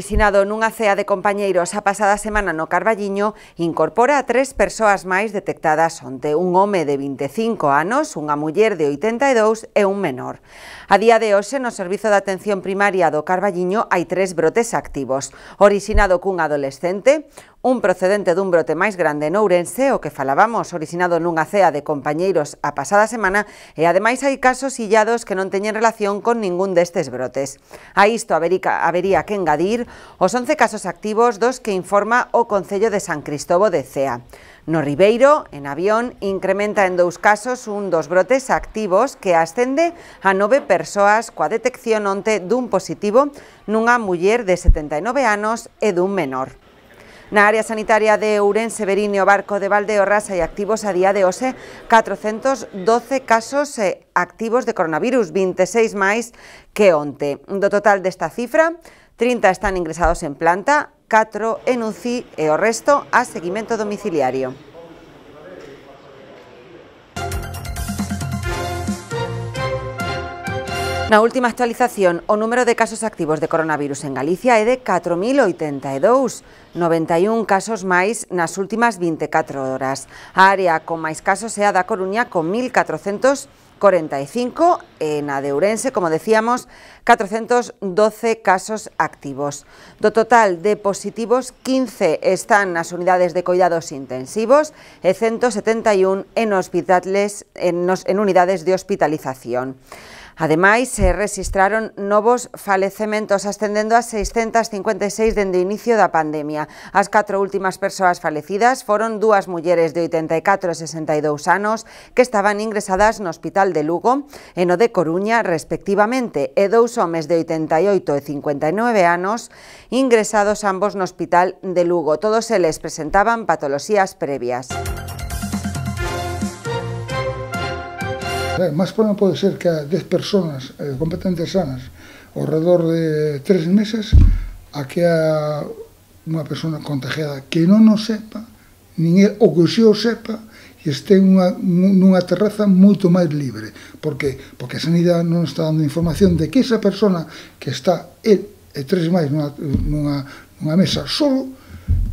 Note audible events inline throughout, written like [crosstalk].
orixinado nunha cea de compañeiros a pasada semana no Carballiño, incorpora a tres persoas máis detectadas onde un home de 25 anos, unha muller de 82 e un menor. A día de hoxe, no Servizo de Atención Primaria do Carballiño hai tres brotes activos, orixinado cun adolescente, Un procedente dun brote máis grande en Ourense, o que falábamos, originado nunha cea de compañeiros a pasada semana, e ademais hai casos illados que non teñen relación con ningún destes brotes. A isto haberica, habería que engadir os 11 casos activos dos que informa o Concello de San Cristobo de Cea. No Ribeiro, en avión, incrementa en dous casos un dos brotes activos que ascende a nove persoas coa detección onte dun positivo nunha muller de 79 anos e dun menor. Na área sanitaria de Ourense, o Barco de Valdeorras hai activos a día de hoxe 412 casos eh, activos de coronavirus, 26 máis que onte. Do total desta cifra, 30 están ingresados en planta, 4 en UCI e o resto a seguimento domiciliario. Na última actualización, o número de casos activos de coronavirus en Galicia é de 4.082, 91 casos máis nas últimas 24 horas. A área con máis casos é a da Coruña con 1.445 e na de Ourense, como decíamos, 412 casos activos. Do total de positivos, 15 están nas unidades de cuidados intensivos e 171 en, hospitales, en, en unidades de hospitalización. Ademais, se registraron novos falecementos ascendendo a 656 dende o inicio da pandemia. As catro últimas persoas falecidas foron dúas mulleres de 84 e 62 anos que estaban ingresadas no Hospital de Lugo e no de Coruña, respectivamente, e dous homes de 88 e 59 anos ingresados ambos no Hospital de Lugo. Todos eles presentaban patologías previas. ver, máis problema pode ser que a 10 personas eh, competentes sanas ao redor de 3 meses a que a unha persona contagiada que non o sepa, nin el, o que o o sepa, e este unha, nunha terraza moito máis libre. Porque, porque a sanidade non está dando información de que esa persona que está el e tres máis nunha, nunha, nunha mesa solo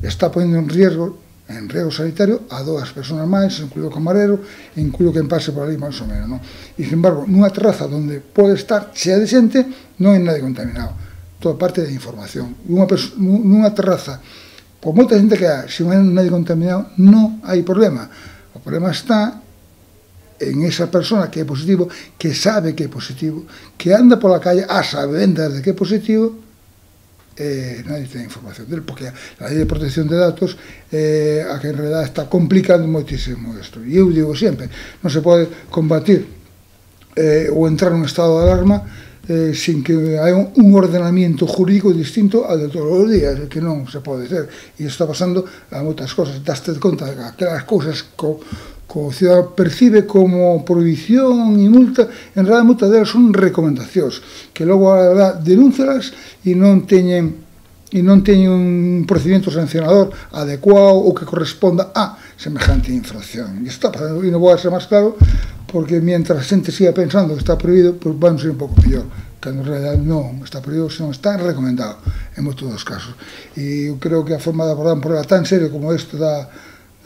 está ponendo en riesgo en riego sanitario a dúas personas máis, incluído o camarero, incluído quen pase por ali máis ou menos, non? E, sin embargo, nunha terraza onde pode estar xea de xente, non hai nadie contaminado. Toda parte de información. Unha nunha terraza, por moita xente que hai, se non hai nadie contaminado, non hai problema. O problema está en esa persona que é positivo, que sabe que é positivo, que anda pola calle a sabendas de que é positivo, eh, nadie ten información dele, porque a lei de protección de datos eh, a que en realidad está complicando moitísimo isto. E eu digo sempre, non se pode combatir eh, ou entrar nun estado de alarma eh, sin que hai un, un ordenamento jurídico distinto ao de todos os días, que non se pode ser. E isto está pasando a moitas cosas. Daste conta que as cousas co, co cidadán percibe como prohibición e multa, en realidad multa delas son recomendacións, que logo a la denúncialas e non teñen e non teñen un procedimento sancionador adecuado ou que corresponda a semejante infracción. E está pasando, e non vou a ser máis claro, porque mientras a xente siga pensando que está prohibido, pois pues van ser un pouco mellor, cando en realidad non está prohibido, senón está recomendado en moitos dos casos. E eu creo que a forma de abordar un problema tan serio como este da,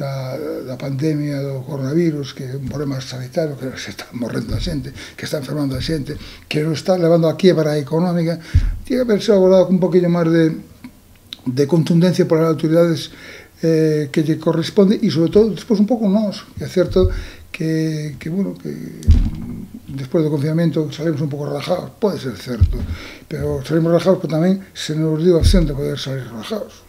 ...la pandemia del coronavirus, que es un problema sanitario, que se está morrendo la gente... que está enfermando la gente... que nos está levando a quiebra económica, tiene que haberse abordado con un poquillo más de, contundencia por las autoridades eh, que corresponde ...y sobre todo, después un poco nos... que cierto que, que bueno, que después del confinamiento salimos un poco relajados, ...puede ser cierto... pero salimos relajados, porque también... se nos dio la opción de poder salir relajados.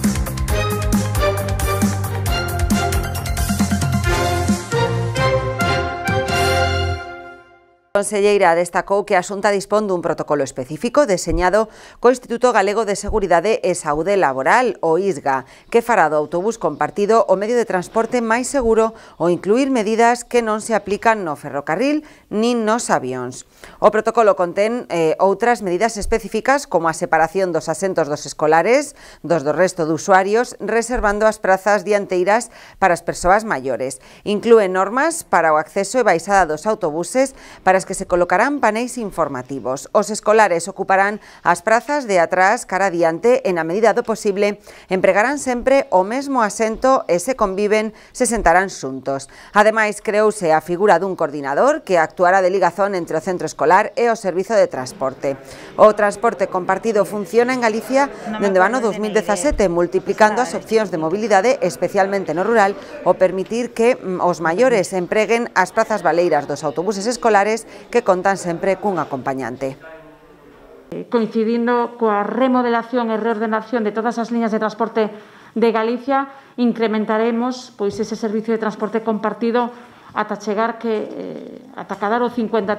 conselleira destacou que a Xunta dispón dun protocolo específico deseñado co Instituto Galego de Seguridade e Saúde Laboral, o ISGA, que fará do autobús compartido o medio de transporte máis seguro ou incluir medidas que non se aplican no ferrocarril nin nos avións. O protocolo contén eh, outras medidas específicas como a separación dos asentos dos escolares, dos do resto de usuarios, reservando as prazas dianteiras para as persoas maiores. Inclúe normas para o acceso e baixada dos autobuses para as que que se colocarán paneis informativos. Os escolares ocuparán as prazas de atrás cara adiante en a medida do posible empregarán sempre o mesmo asento e se conviven se sentarán xuntos. Ademais, creouse a figura dun coordinador que actuará de ligazón entre o centro escolar e o servizo de transporte. O transporte compartido funciona en Galicia dende o ano 2017, multiplicando as opcións de mobilidade, especialmente no rural, o permitir que mm, os maiores empreguen as prazas baleiras dos autobuses escolares que contan sempre cun acompañante. Eh, coincidindo coa remodelación e reordenación de todas as liñas de transporte de Galicia, incrementaremos pois ese servicio de transporte compartido ata chegar que eh, ata cadar o 53%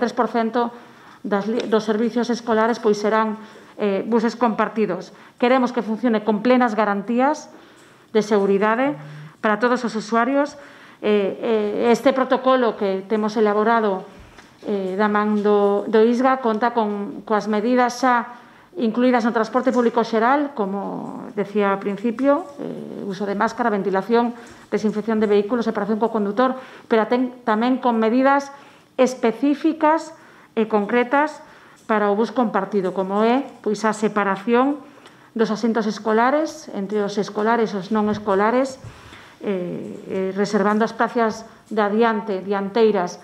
das, dos servicios escolares pois serán eh, buses compartidos. Queremos que funcione con plenas garantías de seguridade para todos os usuarios. Eh, eh, este protocolo que temos elaborado eh, da man do, do ISGA conta con, coas medidas xa incluídas no transporte público xeral, como decía ao principio, eh, uso de máscara, ventilación, desinfección de vehículos, separación co condutor, pero ten, tamén con medidas específicas e concretas para o bus compartido, como é pois a separación dos asentos escolares entre os escolares e os non escolares, eh, eh, reservando as plazas de adiante, dianteiras,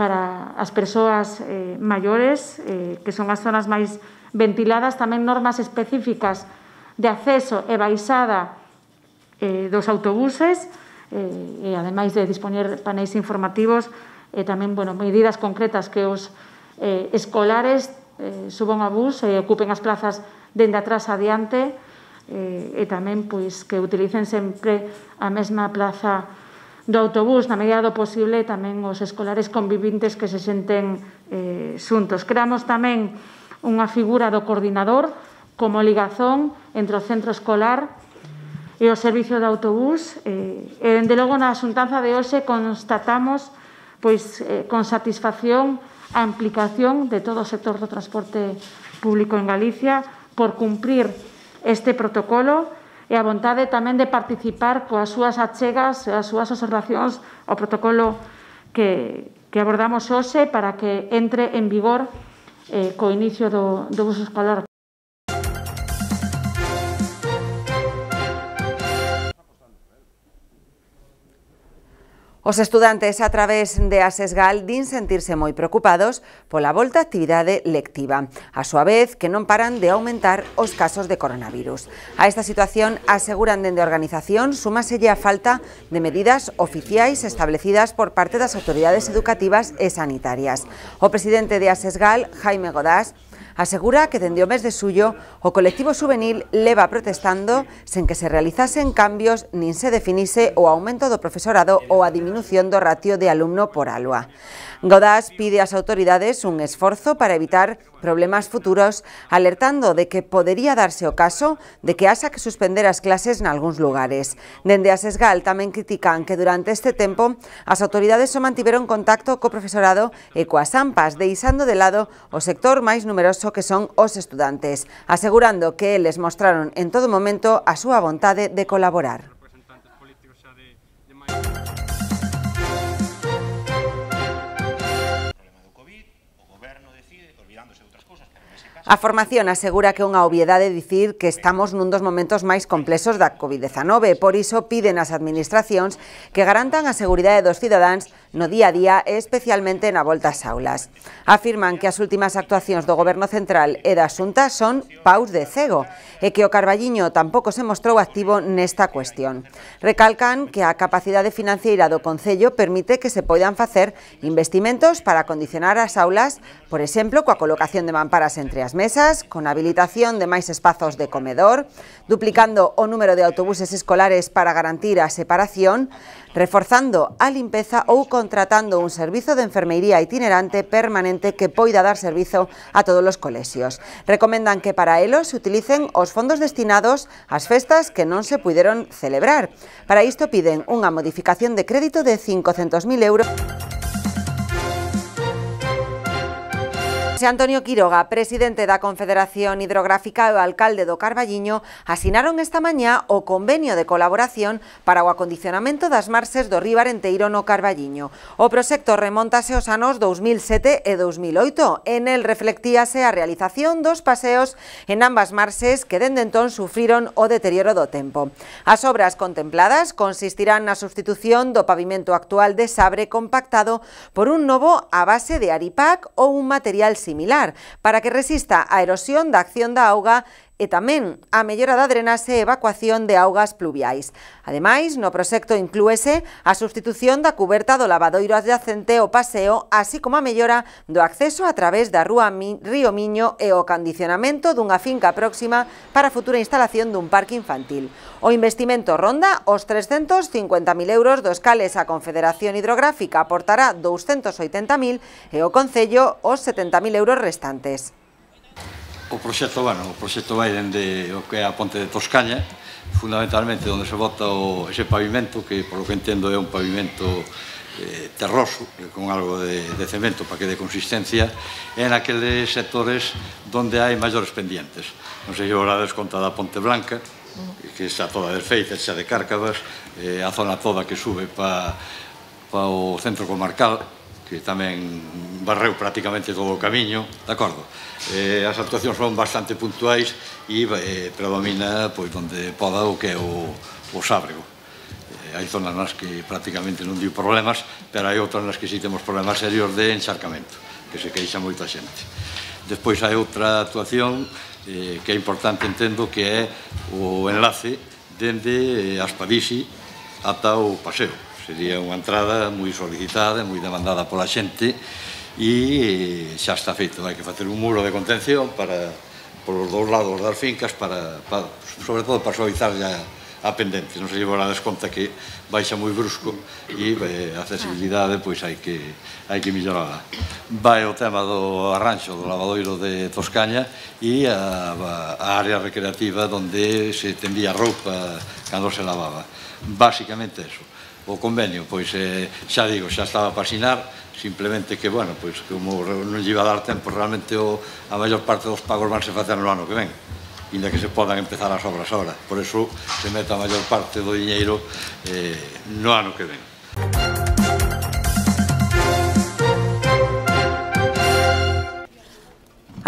para as persoas eh, maiores, eh, que son as zonas máis ventiladas, tamén normas específicas de acceso e baixada eh, dos autobuses, eh, e ademais de dispoñer paneis informativos, e eh, tamén bueno, medidas concretas que os eh, escolares eh, suban a bus e eh, ocupen as plazas dende atrás adiante, eh, e tamén pois, que utilicen sempre a mesma plaza do autobús, na medida do posible, tamén os escolares convivintes que se senten eh, xuntos. Creamos tamén unha figura do coordinador como ligazón entre o centro escolar e o servicio de autobús. Eh, e, dende logo, na xuntanza de hoxe constatamos pois, eh, con satisfacción a implicación de todo o sector do transporte público en Galicia por cumprir este protocolo e a vontade tamén de participar coas súas achegas, as súas observacións ao protocolo que, que abordamos hoxe para que entre en vigor eh, co inicio do, do uso escolar. Os estudantes a través de ASESGAL din sentirse moi preocupados pola volta a actividade lectiva, a súa vez que non paran de aumentar os casos de coronavirus. A esta situación aseguran dende a organización sumaselle a falta de medidas oficiais establecidas por parte das autoridades educativas e sanitarias. O presidente de ASESGAL, Jaime Godás, asegura que tendió mes de suyo o colectivo juvenil le va protestando sin que se realizasen cambios ni se definiese o aumento do profesorado o a disminución do ratio de alumno por alua. Godás pide ás autoridades un esforzo para evitar problemas futuros, alertando de que podería darse o caso de que haxa que suspender as clases nalgúns lugares. Dende a Sesgal tamén critican que durante este tempo as autoridades só mantiveron contacto co profesorado e coas AMPAs, deixando de lado o sector máis numeroso que son os estudantes, asegurando que eles mostraron en todo momento a súa vontade de colaborar. A formación asegura que é unha obviedade dicir que estamos nun dos momentos máis complexos da COVID-19, por iso piden as administracións que garantan a seguridade dos cidadáns no día a día e especialmente na volta ás aulas. Afirman que as últimas actuacións do Goberno Central e da Xunta son paus de cego e que o Carballiño tampouco se mostrou activo nesta cuestión. Recalcan que a capacidade financeira do Concello permite que se poidan facer investimentos para condicionar as aulas Por exemplo, coa colocación de mamparas entre as mesas, con habilitación de máis espazos de comedor, duplicando o número de autobuses escolares para garantir a separación, reforzando a limpeza ou contratando un servizo de enfermeiría itinerante permanente que poida dar servizo a todos os colexios. Recomendan que para elo se utilicen os fondos destinados ás festas que non se puideron celebrar. Para isto piden unha modificación de crédito de 500.000 euros. José Antonio Quiroga, presidente da Confederación Hidrográfica e o alcalde do Carballiño, asinaron esta mañá o convenio de colaboración para o acondicionamento das marxes do río Arenteiro no Carballiño. O proxecto remontase aos anos 2007 e 2008. En el reflectíase a realización dos paseos en ambas marxes que dende entón sufriron o deterioro do tempo. As obras contempladas consistirán na substitución do pavimento actual de Sabre compactado por un novo a base de Aripac ou un material similar para que resista a erosión de acción de agua. e tamén a mellora da drenaxe e evacuación de augas pluviais. Ademais, no proxecto inclúese a substitución da cuberta do lavadoiro adyacente ao paseo, así como a mellora do acceso a través da rúa Río Miño e o acondicionamento dunha finca próxima para a futura instalación dun parque infantil. O investimento ronda os 350.000 euros, dos cales a Confederación Hidrográfica aportará 280.000 e o Concello os 70.000 euros restantes. O proxecto, bueno, o proxecto vai dende o que é a Ponte de Toscaña, fundamentalmente onde se bota o, ese pavimento, que por lo que entendo é un pavimento eh, terroso, eh, con algo de, de cemento para que de consistencia, en aqueles sectores donde hai maiores pendientes. Non sei se vos lades conta da Ponte Blanca, que está toda desfeita, xa de cárcavas, eh, a zona toda que sube para pa o centro comarcal, que tamén barreu prácticamente todo o camiño, de acordo? Eh, as actuacións son bastante puntuais e eh, predomina pois, onde poda o que é o, o sábrego. Eh, hai zonas nas que prácticamente non diu problemas, pero hai outras nas que sí temos problemas serios de encharcamento, que se queixa moita xente. Despois hai outra actuación eh, que é importante entendo que é o enlace dende eh, Aspadisi ata o paseo Sería unha entrada moi solicitada, moi demandada pola xente e xa está feito. Hai que facer un muro de contención para polos dous lados das fincas para, para sobre todo para suavizar a, a pendente. Non se lle vorades conta que baixa moi brusco e eh, a accesibilidade pois hai que hai que mellorala. Vai o tema do arranxo do lavadoiro de Toscaña e a, a área recreativa onde se tendía roupa cando se lavaba. Básicamente eso o convenio, pois eh, xa digo, xa estaba para asinar, simplemente que, bueno, pois como non lle iba a dar tempo realmente o, a maior parte dos pagos vanse facer no ano que ven inda que se podan empezar as obras ahora. Por eso se meta a maior parte do diñeiro eh, no ano que ven.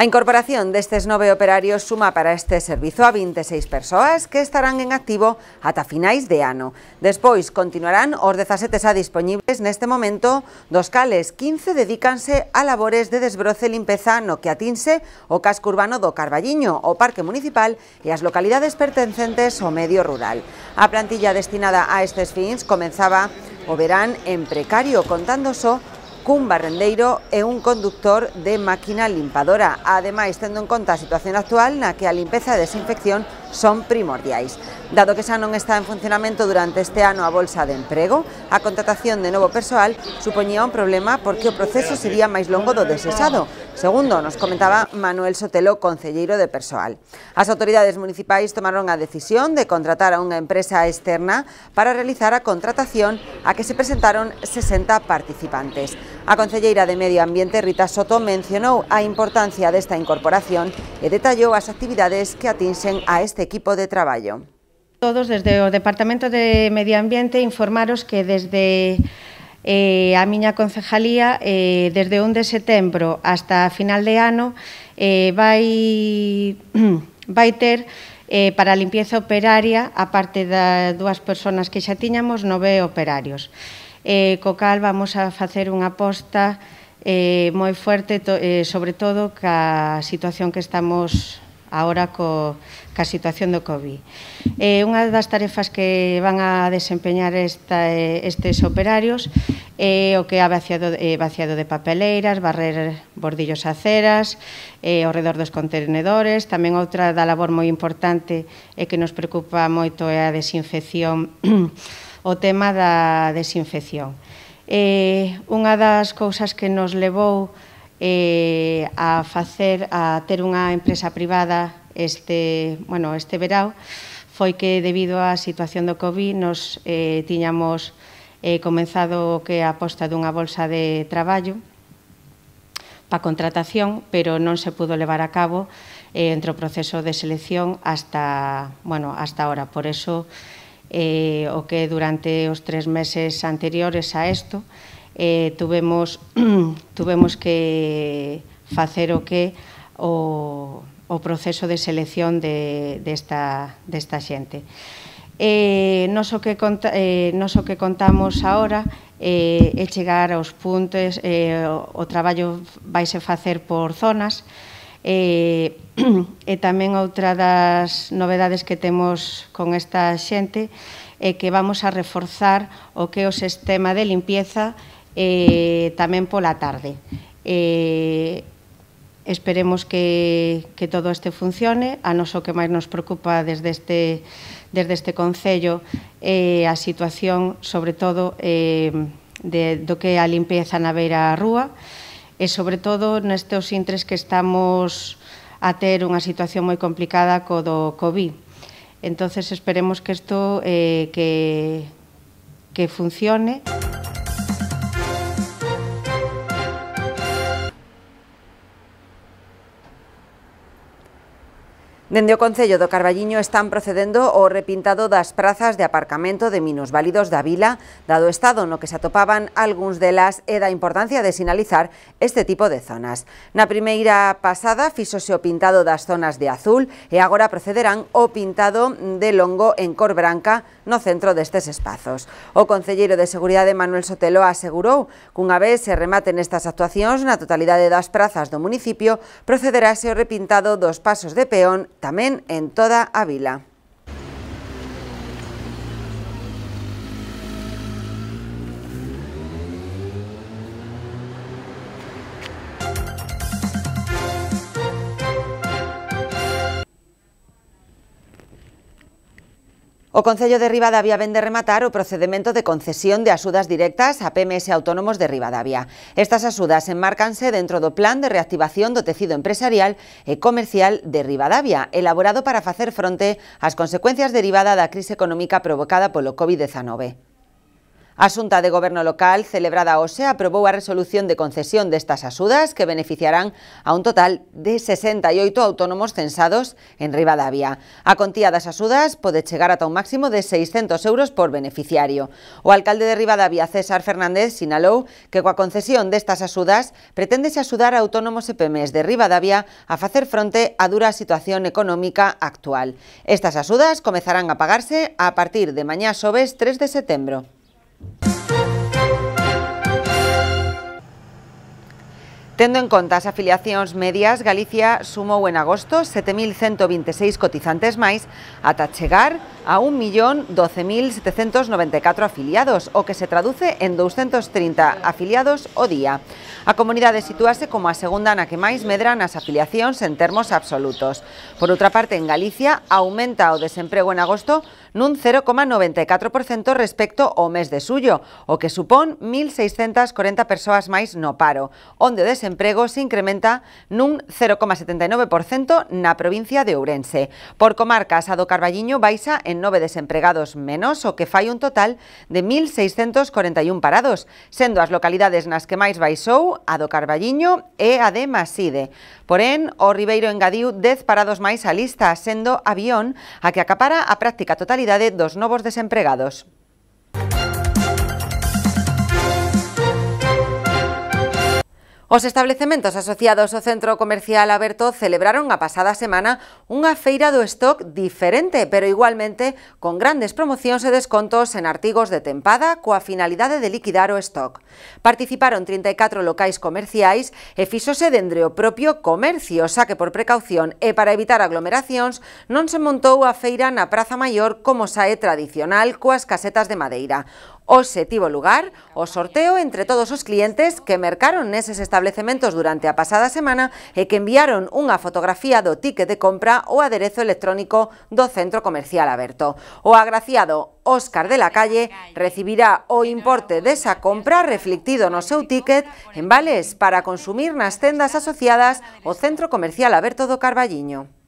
A incorporación destes nove operarios suma para este servizo a 26 persoas que estarán en activo ata finais de ano. Despois continuarán os 17 xa disponibles neste momento, dos cales 15 dedícanse a labores de desbroce e limpeza no que atinse o casco urbano do Carballiño, o Parque Municipal e as localidades pertencentes ao medio rural. A plantilla destinada a estes fins comenzaba o verán en precario, contando só cun barrendeiro e un conductor de máquina limpadora. Ademais, tendo en conta a situación actual na que a limpeza e desinfección son primordiais. Dado que xa non está en funcionamento durante este ano a bolsa de emprego, a contratación de novo persoal supoñía un problema porque o proceso sería máis longo do desexado, Segundo, nos comentaba Manuel Sotelo, concelleiro de Persoal. As autoridades municipais tomaron a decisión de contratar a unha empresa externa para realizar a contratación a que se presentaron 60 participantes. A concelleira de Medio Ambiente, Rita Soto, mencionou a importancia desta incorporación e detallou as actividades que atinxen a este equipo de traballo. Todos desde o Departamento de Medio Ambiente informaros que desde eh, a miña concejalía eh, desde 1 de setembro hasta final de ano eh, vai, [clears throat] vai ter eh, para a limpieza operaria a parte das dúas persoas que xa tiñamos nove operarios. Eh, co cal vamos a facer unha aposta eh, moi fuerte, to, eh, sobre todo ca situación que estamos agora co, ca situación do COVID. Eh, unha das tarefas que van a desempeñar esta, estes operarios é eh, o que é vaciado, eh, vaciado de papeleiras, barrer bordillos aceras, eh, ao redor dos contenedores. Tamén outra da labor moi importante e eh, que nos preocupa moito é a desinfección, [clears throat] o tema da desinfección. Eh, unha das cousas que nos levou a eh, a facer a ter unha empresa privada este, bueno, este verao foi que debido á situación do COVID nos eh, tiñamos eh, comenzado que a posta dunha bolsa de traballo pa contratación, pero non se pudo levar a cabo eh, entre o proceso de selección hasta, bueno, hasta ahora. Por eso, eh, o que durante os tres meses anteriores a isto, eh, tuvemos, [clears throat] tuvemos que facer o que o, o proceso de selección de, desta, de desta xente. Eh, nos, o que conta, eh, nos o que contamos ahora eh, é chegar aos puntos, eh, o, o traballo vaise facer por zonas, eh, [clears throat] e tamén outra das novedades que temos con esta xente é que vamos a reforzar o que é o sistema de limpieza eh, tamén pola tarde. Eh, esperemos que, que todo este funcione. A noso que máis nos preocupa desde este, desde este Concello é eh, a situación, sobre todo, eh, de, do que a limpeza na beira a rúa e, sobre todo, neste os intres que estamos a ter unha situación moi complicada co do COVID. Entonces esperemos que isto eh, que, que funcione. Dende o Concello do Carballiño están procedendo o repintado das prazas de aparcamento de minusválidos da vila, dado o estado no que se atopaban algúns delas e da importancia de sinalizar este tipo de zonas. Na primeira pasada fixose o pintado das zonas de azul e agora procederán o pintado de longo en cor branca no centro destes espazos. O Concelleiro de Seguridade Manuel Sotelo asegurou cunha vez se rematen estas actuacións na totalidade das prazas do municipio procederase o repintado dos pasos de peón tamén en toda a vila. O Concello de Rivadavia vende rematar o procedimiento de concesión de asudas directas a PMS autónomos de Rivadavia. Estas asudas enmárcanse dentro do Plan de Reactivación do Tecido Empresarial y e Comercial de Rivadavia, elaborado para frente fronte las consecuencias derivadas de la crisis económica provocada por polo COVID-19. Asunta de Gobierno Local celebrada hoxe aprobó a resolución de concesión de estas asudas que beneficiarán a un total de 68 autónomos censados en Rivadavia. A contía asudas puede llegar hasta un máximo de 600 euros por beneficiario. O alcalde de Rivadavia, César Fernández, sinalou que coa concesión de asudas pretende se asudar a autónomos e de Rivadavia a hacer frente a dura situación económica actual. Estas asudas comenzarán a pagarse a partir de mañana sábado 3 de septiembre. Tendo en conta as afiliacións medias, Galicia sumou en agosto 7.126 cotizantes máis ata chegar a 1.012.794 afiliados, o que se traduce en 230 afiliados o día. A comunidade sitúase como a segunda na que máis medran as afiliacións en termos absolutos. Por outra parte, en Galicia aumenta o desemprego en agosto nun 0,94% respecto ao mes de suyo, o que supón 1.640 persoas máis no paro, onde o desemprego se incrementa nun 0,79% na provincia de Ourense. Por comarcas, a do Carballiño baixa en 9 desempregados menos, o que fai un total de 1.641 parados, sendo as localidades nas que máis baixou a do Carballiño e a de Maside. Porén, o Ribeiro engadiu 10 parados máis á lista, sendo Avión a que acapara a práctica totalidade ...de dos nuevos desempregados. Os establecementos asociados ao Centro Comercial Aberto celebraron a pasada semana unha feira do stock diferente, pero igualmente con grandes promocións e descontos en artigos de tempada coa finalidade de liquidar o stock. Participaron 34 locais comerciais e fixose dende o propio comercio, xa que por precaución e para evitar aglomeracións non se montou a feira na Praza Maior como sae tradicional coas casetas de madeira. Ose tivo lugar o sorteo entre todos os clientes que mercaron neses establecementos durante a pasada semana e que enviaron unha fotografía do ticket de compra ou aderezo electrónico do centro comercial aberto. O agraciado Óscar de la Calle recibirá o importe desa compra reflectido no seu ticket en vales para consumir nas tendas asociadas ao Centro Comercial Aberto do Carballiño.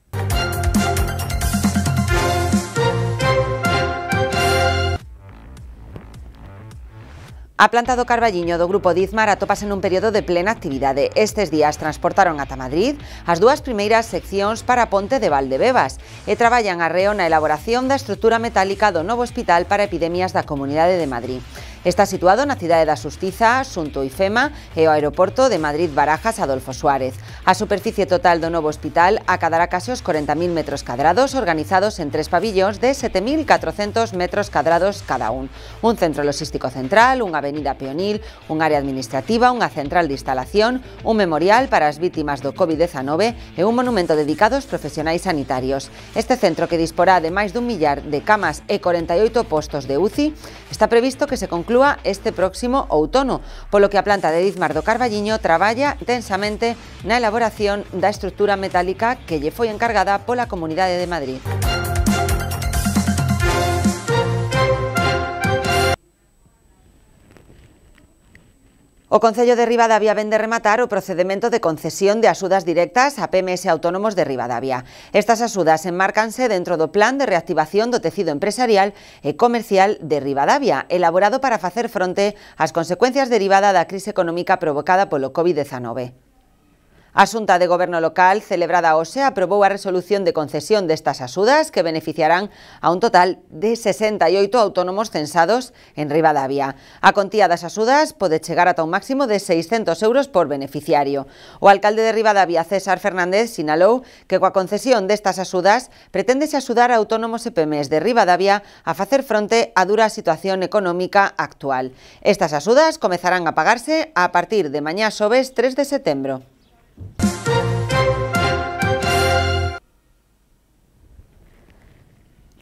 A planta do Carballiño do Grupo Dizmar atopase nun período de plena actividade. Estes días transportaron ata Madrid as dúas primeiras seccións para Ponte de Valdebebas e traballan arreo na elaboración da estrutura metálica do novo hospital para epidemias da Comunidade de Madrid. Está situado en la ciudad de asustiza Sunto y Fema, el aeropuerto de Madrid Barajas Adolfo Suárez. A superficie total do nuevo hospital acadará casi os 40.000 metros cuadrados... organizados en tres pabellones de 7.400 metros cuadrados cada uno... Un centro logístico central, una avenida peonil, un área administrativa, una central de instalación, un memorial para las víctimas de COVID-19 ...y e un monumento dedicado los profesionales sanitarios. Este centro que disporá de más de un millar de camas ...y e 48 e postos de UCI está previsto que se concluya... conclúa este próximo outono, polo que a planta de Dizmar do Carballiño traballa densamente na elaboración da estrutura metálica que lle foi encargada pola Comunidade de Madrid. O Concello de Rivadavia vende rematar o procedimiento de concesión de asudas directas a PMS autónomos de Rivadavia. Estas asudas enmarcanse dentro del Plan de Reactivación do Tecido Empresarial y e Comercial de Rivadavia, elaborado para hacer frente a las consecuencias derivadas de la crisis económica provocada por el COVID-19. A Xunta de Goberno Local celebrada hoxe aprobou a resolución de concesión destas axudas que beneficiarán a un total de 68 autónomos censados en Rivadavia. A contía das axudas pode chegar ata un máximo de 600 euros por beneficiario. O alcalde de Rivadavia, César Fernández, sinalou que coa concesión destas axudas preténdese axudar a autónomos e PMEs de Rivadavia a facer fronte á dura situación económica actual. Estas axudas comezarán a pagarse a partir de mañá xoves 3 de setembro.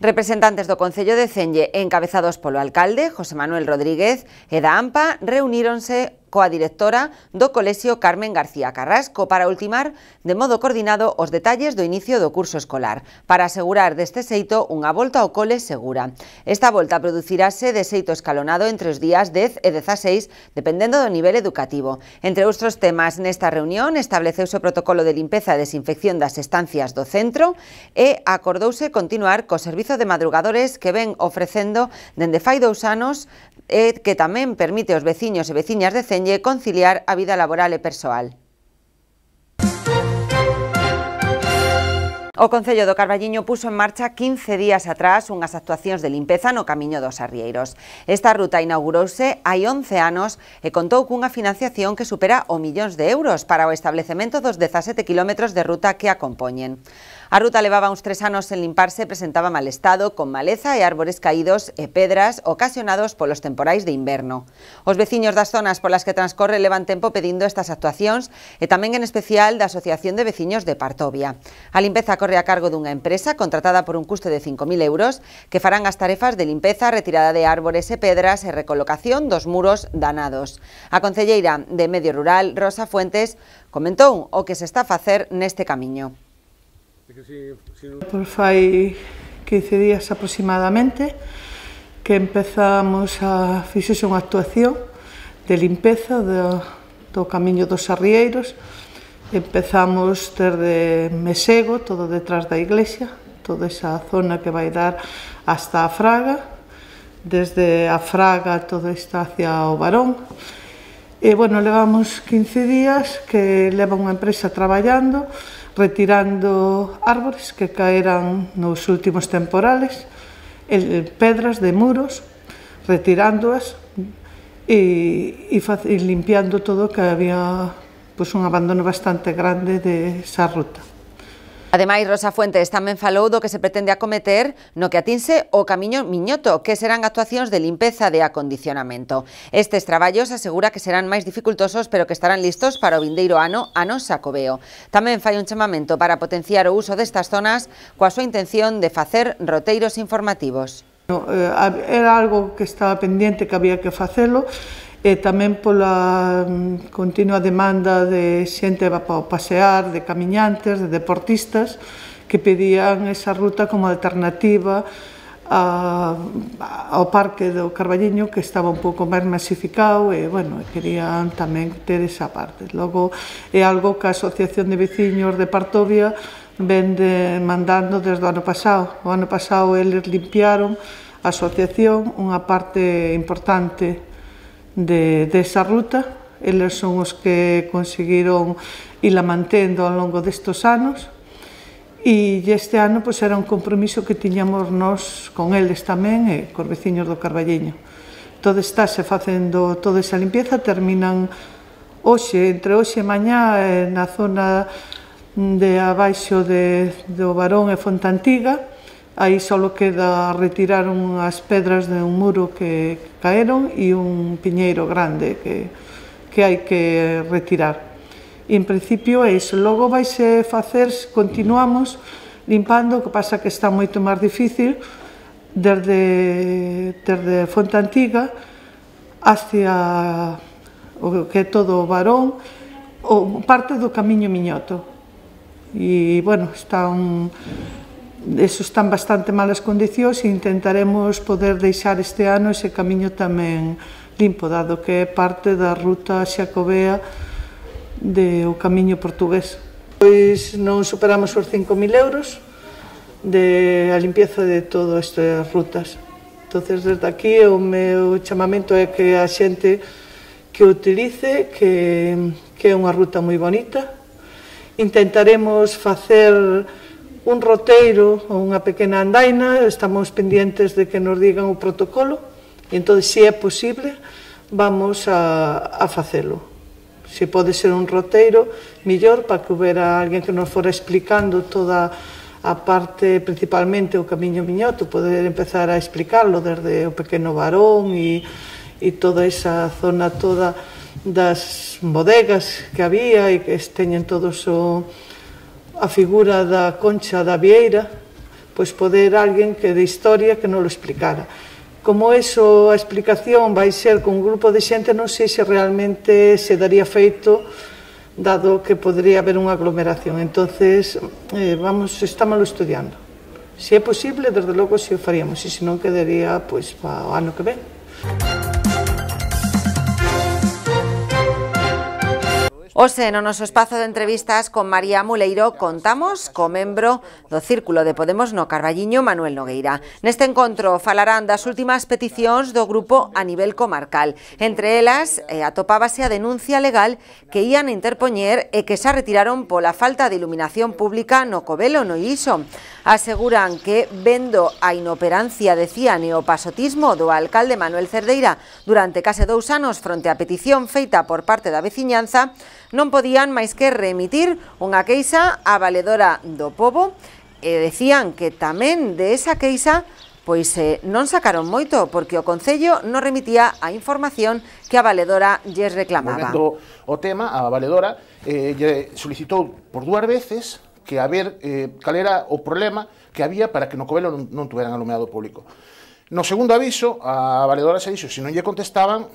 Representantes do Concello de Cenlle, encabezados polo alcalde, José Manuel Rodríguez, e da AMPA, reuníronse coa directora do Colexio Carmen García Carrasco para ultimar de modo coordinado os detalles do inicio do curso escolar para asegurar deste xeito unha volta ao cole segura. Esta volta producirase de xeito escalonado entre os días 10 e 16 dependendo do nivel educativo. Entre outros temas nesta reunión estableceuse o protocolo de limpeza e desinfección das estancias do centro e acordouse continuar co servizo de madrugadores que ven ofrecendo dende fai dous anos e eh, que tamén permite aos veciños e veciñas de Cenlle conciliar a vida laboral e persoal. O Concello do Carballiño puso en marcha 15 días atrás unhas actuacións de limpeza no Camiño dos Arrieiros. Esta ruta inaugurouse hai 11 anos e contou cunha financiación que supera o millóns de euros para o establecemento dos 17 kilómetros de ruta que a compoñen. A ruta levaba uns tres anos en limparse e presentaba mal estado, con maleza e árbores caídos e pedras ocasionados polos temporais de inverno. Os veciños das zonas polas que transcorre levan tempo pedindo estas actuacións e tamén en especial da Asociación de Veciños de Partovia. A limpeza corre a cargo dunha empresa contratada por un custe de 5.000 euros que farán as tarefas de limpeza, retirada de árbores e pedras e recolocación dos muros danados. A Concelleira de Medio Rural, Rosa Fuentes, comentou o que se está a facer neste camiño. Por fai 15 días aproximadamente que empezamos a fixese unha actuación de limpeza do, do camiño dos arrieiros. Empezamos desde Mesego, todo detrás da iglesia, toda esa zona que vai dar hasta a Fraga, desde a Fraga toda esta hacia o Barón. E, bueno, levamos 15 días que leva unha empresa traballando, retirando árbores que caeran nos últimos temporales, el, pedras de muros, retirándoas e, e, e limpiando todo que había pois, un abandono bastante grande de esa ruta. Ademais, Rosa Fuentes tamén falou do que se pretende acometer no que atinse o Camiño Miñoto, que serán actuacións de limpeza de acondicionamento. Estes traballos asegura que serán máis dificultosos, pero que estarán listos para o vindeiro ano a non sacobeo. Tamén fai un chamamento para potenciar o uso destas zonas coa súa intención de facer roteiros informativos. Eh, era algo que estaba pendiente que había que facelo e tamén pola mm, continua demanda de xente para pasear, de camiñantes, de deportistas, que pedían esa ruta como alternativa a, ao parque do Carballiño que estaba un pouco máis masificado e, bueno, querían tamén ter esa parte. Logo, é algo que a Asociación de Veciños de Partovia vende mandando desde o ano pasado. O ano pasado eles limpiaron a asociación unha parte importante de, desa ruta. Eles son os que conseguiron ila mantendo ao longo destos anos. E este ano pois, era un compromiso que tiñamos nós con eles tamén e cos veciños do Carballeño. Todo estáse facendo toda esa limpieza, terminan hoxe, entre hoxe e mañá, eh, na zona de abaixo de, do Barón e Fontantiga, Aí só queda retirar unhas pedras de un muro que caeron e un piñeiro grande que, que hai que retirar. E, en principio é iso. Logo vaise facer, continuamos limpando, o que pasa que está moito máis difícil, desde, desde Fonte Antiga hacia o que é todo o Barón, ou parte do Camiño Miñoto. E, bueno, está un eso están bastante malas condicións e intentaremos poder deixar este ano ese camiño tamén limpo, dado que é parte da ruta xacobea do camiño portugués. Pois non superamos os 5.000 euros de a limpeza de todas estas rutas. Entonces desde aquí o meu chamamento é que a xente que utilice, que, que é unha ruta moi bonita. Intentaremos facer un roteiro ou unha pequena andaina, estamos pendientes de que nos digan o protocolo, e entón, se é posible, vamos a, a facelo. Se pode ser un roteiro, millor, para que houbera alguén que nos fora explicando toda a parte, principalmente o camiño miñoto, poder empezar a explicarlo desde o pequeno varón e, e toda esa zona toda das bodegas que había e que esteñen todos o, a figura da Concha da Vieira, pois poder alguén que de historia que non lo explicara. Como eso, a explicación vai ser con un grupo de xente, non sei se realmente se daría feito dado que podría haber unha aglomeración. Entonces, eh, vamos, estamos estudiando. Se é posible, desde logo, se o faríamos, e se non quedaría, pois, para o ano que ven. Ose, no noso espazo de entrevistas con María Muleiro contamos co membro do Círculo de Podemos no Carballiño Manuel Nogueira. Neste encontro falarán das últimas peticións do grupo a nivel comarcal. Entre elas eh, atopábase a denuncia legal que ían a interpoñer e que xa retiraron pola falta de iluminación pública no Cobelo no Iso. Aseguran que vendo a inoperancia decían, e o pasotismo do alcalde Manuel Cerdeira durante case dous anos fronte á petición feita por parte da veciñanza, non podían máis que remitir unha queixa á valedora do povo e decían que tamén de esa queixa pois eh, non sacaron moito porque o Concello non remitía a información que a valedora lles reclamaba. Volvendo o tema, a valedora eh, lle solicitou por dúas veces que a ver eh, cal era o problema que había para que no Covelo non, non tuveran alumeado público. No segundo aviso, a valedora se dixo, se non lle contestaban,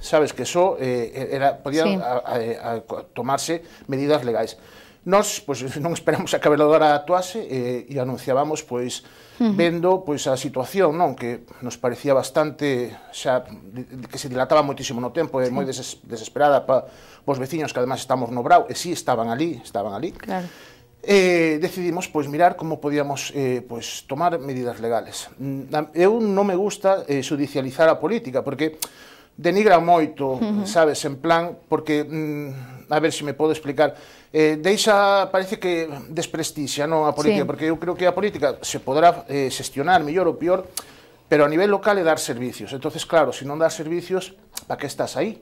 sabes que eso eh, era, podía sí. a, a, a tomarse medidas legais. Nós, pois, [laughs] non esperamos a que a veladora actuase eh, e anunciábamos, pois, uh -huh. vendo pois a situación, non, que nos parecía bastante xa que se dilataba moitísimo no tempo, e eh, sí. moi deses, desesperada para os veciños que además estamos no Brau, e si sí, estaban ali, estaban ali. Claro. Eh, decidimos pois mirar como podíamos eh, pois tomar medidas legales. Mm, eu non me gusta eh, judicializar a política porque denigra moito, uh -huh. sabes, en plan, porque, mm, a ver se si me podo explicar, eh, deixa, parece que desprestixia non, a política, sí. porque eu creo que a política se podrá eh, xestionar mellor ou peor, pero a nivel local é dar servicios. entonces claro, se si non dar servicios, para que estás aí?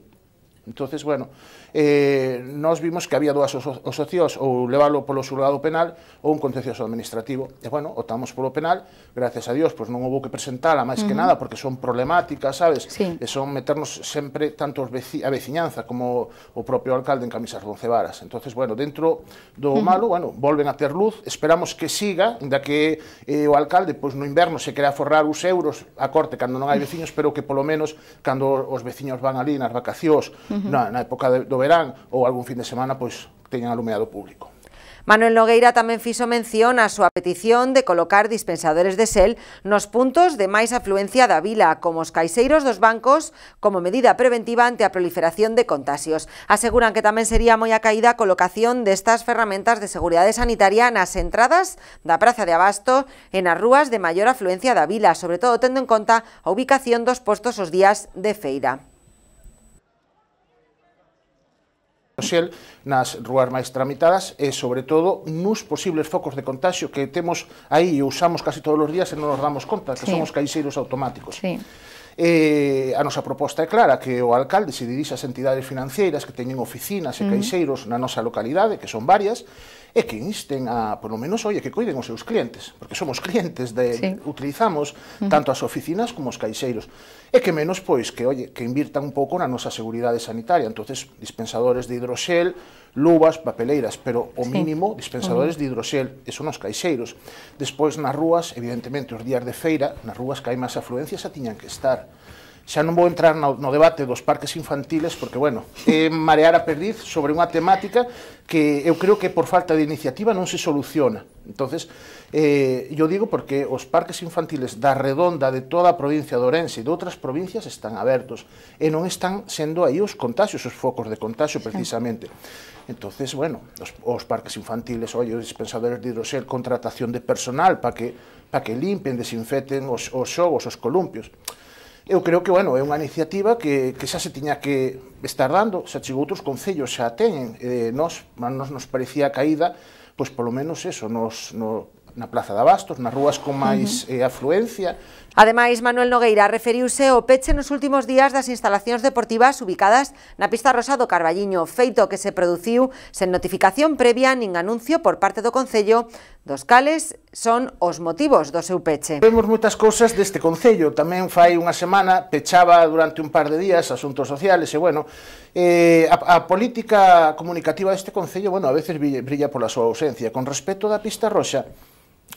entonces bueno, eh, nós vimos que había dúas asociacións ou leválo polo xulgado penal ou un contencioso administrativo. E, bueno, optamos polo penal, gracias a Dios, pois non houve que presentala máis uh -huh. que nada, porque son problemáticas, sabes? Sí. E son meternos sempre tanto veci a veciñanza como o propio alcalde en camisas de once varas. entonces bueno, dentro do uh -huh. malo, bueno, volven a ter luz, esperamos que siga, da que eh, o alcalde, pois no inverno se quere aforrar os euros a corte cando non hai veciños, pero que polo menos cando os veciños van ali nas vacacións, uh -huh. na, na época de, do verán ou algún fin de semana pois teñan alumeado público. Manuel Nogueira tamén fixo mención a súa petición de colocar dispensadores de sel nos puntos de máis afluencia da vila, como os caixeiros dos bancos, como medida preventiva ante a proliferación de contasios. Aseguran que tamén sería moi a caída a colocación destas ferramentas de seguridade sanitaria nas entradas da Praza de Abasto e nas rúas de maior afluencia da vila, sobre todo tendo en conta a ubicación dos postos os días de feira. Xel nas ruas máis tramitadas e, sobre todo, nos posibles focos de contagio que temos aí e usamos casi todos os días e non nos damos conta, que sí. son os caixeiros automáticos. Sí. E a nosa proposta é clara que o alcalde se dirixe ás entidades financeiras que teñen oficinas e caixeiros na nosa localidade, que son varias, e que insten a, por lo menos, oye, que coiden os seus clientes, porque somos clientes, de, sí. utilizamos tanto as oficinas como os caixeiros. E que menos, pois, que, oye, que invirtan un pouco na nosa seguridade sanitaria. entonces dispensadores de hidroxel, luvas, papeleiras, pero o mínimo dispensadores -huh. de hidroxel, e son os caixeiros. Despois nas rúas, evidentemente, os días de feira, nas rúas que hai máis afluencia xa tiñan que estar. Xa non vou entrar no, no debate dos parques infantiles, porque, bueno, é marear a perdiz sobre unha temática que eu creo que por falta de iniciativa non se soluciona. entonces eh, eu digo porque os parques infantiles da redonda de toda a provincia de Orense e de outras provincias están abertos e non están sendo aí os contagios, os focos de contagio precisamente. entonces bueno, os, os parques infantiles, oi, os dispensadores de hidroxel, contratación de personal para que, pa que limpen, desinfeten os, os xogos, os columpios. Eu creo que, bueno, é unha iniciativa que, que xa se tiña que estar dando, xa chegou outros concellos, xa teñen, eh, nos, nos, nos parecía caída, pois polo menos eso, nos, no, na Plaza de Abastos, nas rúas con máis uh -huh. eh, afluencia, Ademais, Manuel Nogueira referiuse ao peche nos últimos días das instalacións deportivas ubicadas na pista rosa do Carballiño, feito que se produciu sen notificación previa nin anuncio por parte do Concello, dos cales son os motivos do seu peche. Vemos moitas cousas deste Concello, tamén fai unha semana pechaba durante un par de días asuntos sociales e, bueno, eh, a, a política comunicativa deste Concello, bueno, a veces brilla pola súa ausencia. Con respecto da pista roxa,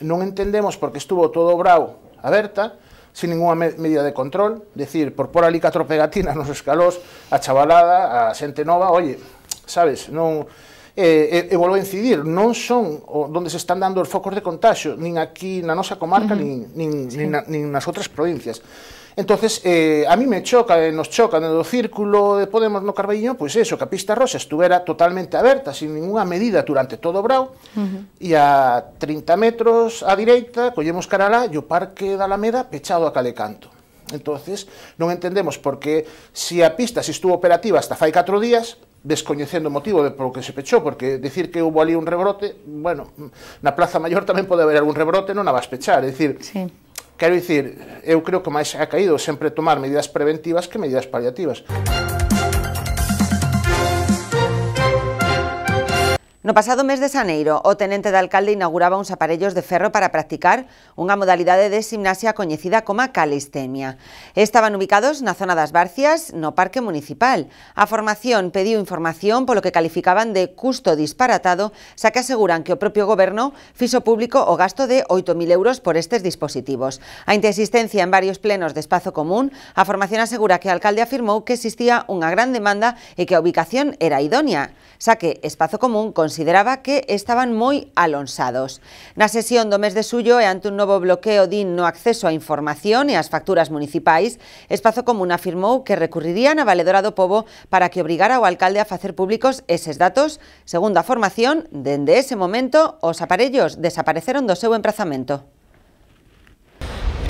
non entendemos porque estuvo todo bravo aberta, sin ninguna medida de control, decir, por por ali catro pegatinas [laughs] nos escalós, a chavalada, a xente nova, oye, sabes, non eh, eh, eh, volvo a incidir, non son onde se están dando os focos de contagio, nin aquí na nosa comarca, uh -huh. nin, nin, sí. nin, na, nin nas outras provincias. Entonces, eh, a mí me choca, eh, nos choca no círculo de Podemos no Carballiño, pois pues eso, que a pista rosa estuvera totalmente aberta, sin ninguna medida durante todo o brau, uh -huh. e a 30 metros á direita, collemos caralá, e o Parque da Alameda pechado a calecanto. Entonces, non entendemos por que se si a pista se estuvo operativa hasta fai 4 días, descoñecendo o motivo de por que se pechou, porque decir que hubo ali un rebrote, bueno, na Plaza Maior tamén pode haber algún rebrote, non a vas pechar, é dicir, sí Quero dicir, eu creo que máis ha caído sempre tomar medidas preventivas que medidas paliativas. No pasado mes de saneiro, o tenente de alcalde inauguraba unos aparellos de ferro para practicar una modalidad de gimnasia coñecida como calistemia. Estaban ubicados na zona das Barcias, no Parque Municipal. A formación pediu información por lo que calificaban de custo disparatado, ya que aseguran que el propio gobierno fixo público o gasto de 8.000 euros por estos dispositivos. A insistencia en varios plenos de espacio común, a formación asegura que el alcalde afirmó que existía una gran demanda y e que la ubicación era idónea, xa que espazo común consideraba consideraba que estaban muy alonsados. la sesión do mes de suyo e ante un nuevo bloqueo de no acceso a información y a las facturas municipales, Espacio Común afirmó que recurrirían a Valedora do para que obligara al alcalde a hacer públicos esos datos. Según la formación, desde ese momento, los aparellos desaparecieron do seu emplazamiento.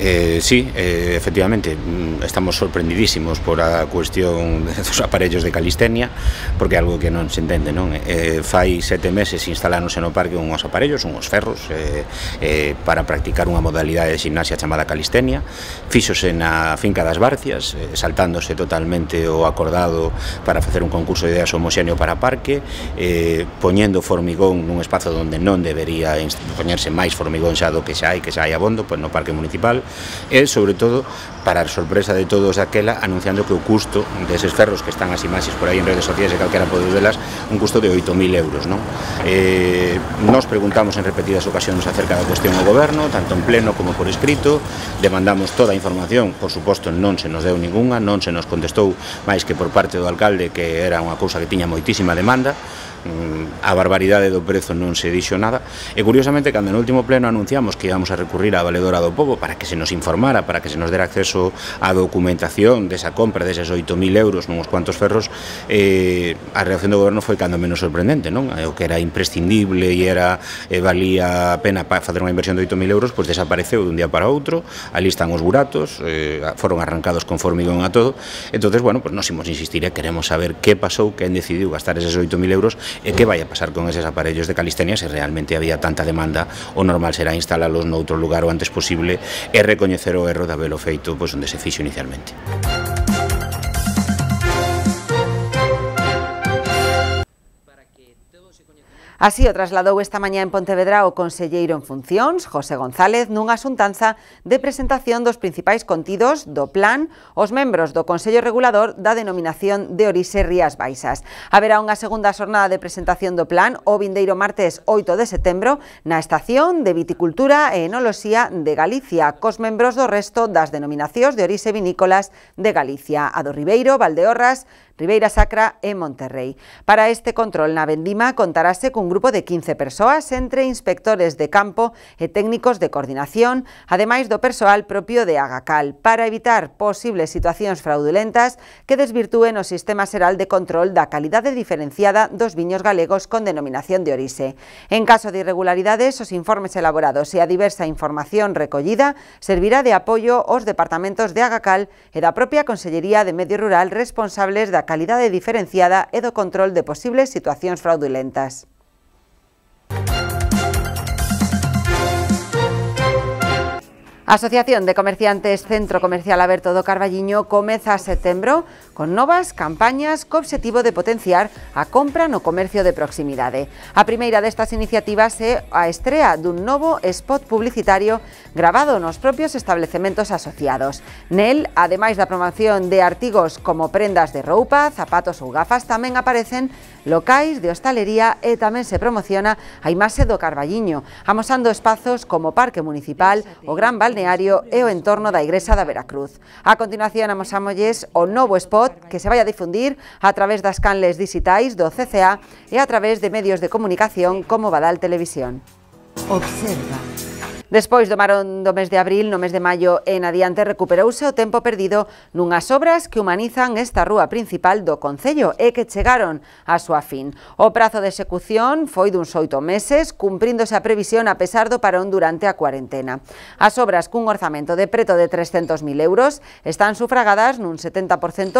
Eh, sí, eh, efectivamente, mm, estamos sorprendidísimos por a cuestión [laughs] dos aparellos de calistenia, porque é algo que non se entende, non? Eh, fai sete meses instaláronse no parque unhos aparellos, unhos ferros, eh, eh, para practicar unha modalidade de gimnasia chamada calistenia, fíxose na finca das Barcias, eh, saltándose totalmente o acordado para facer un concurso de ideas homoxéneo para parque, eh, poñendo formigón nun espazo onde non debería poñerse máis formigón xa do que xa hai, que xa hai abondo, pois no parque municipal, e, sobre todo, para a sorpresa de todos aquela, anunciando que o custo deses ferros que están as imaxes por aí en redes sociais e calquera pode velas, un custo de 8.000 euros. Non? Eh, nos preguntamos en repetidas ocasións acerca da cuestión ao goberno, tanto en pleno como por escrito, demandamos toda a información, por suposto non se nos deu ningunha, non se nos contestou máis que por parte do alcalde que era unha cousa que tiña moitísima demanda, a barbaridade do prezo non se dixo nada e curiosamente cando no último pleno anunciamos que íbamos a recurrir á valedora do povo para que se nos informara, para que se nos dera acceso á documentación desa compra deses 8.000 euros nuns cuantos ferros eh, a reacción do goberno foi cando menos sorprendente non eh, o que era imprescindible e era eh, valía a pena para facer unha inversión de 8.000 euros pois desapareceu dun día para outro ali están os buratos eh, foron arrancados con formigón a todo entonces bueno, pois pues nos imos insistir e queremos saber que pasou, quen decidiu gastar eses 8.000 euros e eh, que vai a pasar con eses aparellos de calistenia se realmente había tanta demanda o normal será instalalos noutro lugar o antes posible e recoñecer o erro de haberlo feito pois, onde se fixo inicialmente. Así o trasladou esta mañá en Pontevedra o conselleiro en funcións, José González, nunha xuntanza de presentación dos principais contidos do plan os membros do Consello Regulador da denominación de Orixe Rías Baixas. Haberá unha segunda xornada de presentación do plan o vindeiro martes 8 de setembro na Estación de Viticultura e Enoloxía de Galicia, cos membros do resto das denominacións de Orixe Vinícolas de Galicia, a do Ribeiro, Valdeorras, Ribeira Sacra e Monterrey. Para este control na Vendima contarase cun grupo de 15 persoas entre inspectores de campo e técnicos de coordinación, ademais do persoal propio de Agacal, para evitar posibles situacións fraudulentas que desvirtúen o Sistema Seral de Control da calidade diferenciada dos viños galegos con denominación de orixe. En caso de irregularidades, os informes elaborados e a diversa información recollida servirá de apoio aos departamentos de Agacal e da propia Consellería de Medio Rural responsables da de diferenciada e do control de posibles situaciones fraudulentas. A Asociación de Comerciantes Centro Comercial Aberto do Carballiño comeza setembro con novas campañas co objetivo de potenciar a compra no comercio de proximidade. A primeira destas iniciativas é a estrea dun novo spot publicitario grabado nos propios establecementos asociados. Nel, ademais da promoción de artigos como prendas de roupa, zapatos ou gafas, tamén aparecen locais de hostalería e tamén se promociona a imaxe do Carballiño, amosando espazos como Parque Municipal o Gran Valde balneario e o entorno da Igresa da Veracruz. A continuación amasámolles o novo spot que se vai a difundir a través das canles digitais do CCA e a través de medios de comunicación como Badal Televisión. Observa. Despois do marón do mes de abril, no mes de maio en adiante, recuperouse o tempo perdido nunhas obras que humanizan esta rúa principal do Concello e que chegaron a súa fin. O prazo de execución foi duns oito meses, cumpríndose a previsión a pesar do parón durante a cuarentena. As obras cun orzamento de preto de 300.000 euros están sufragadas nun 70%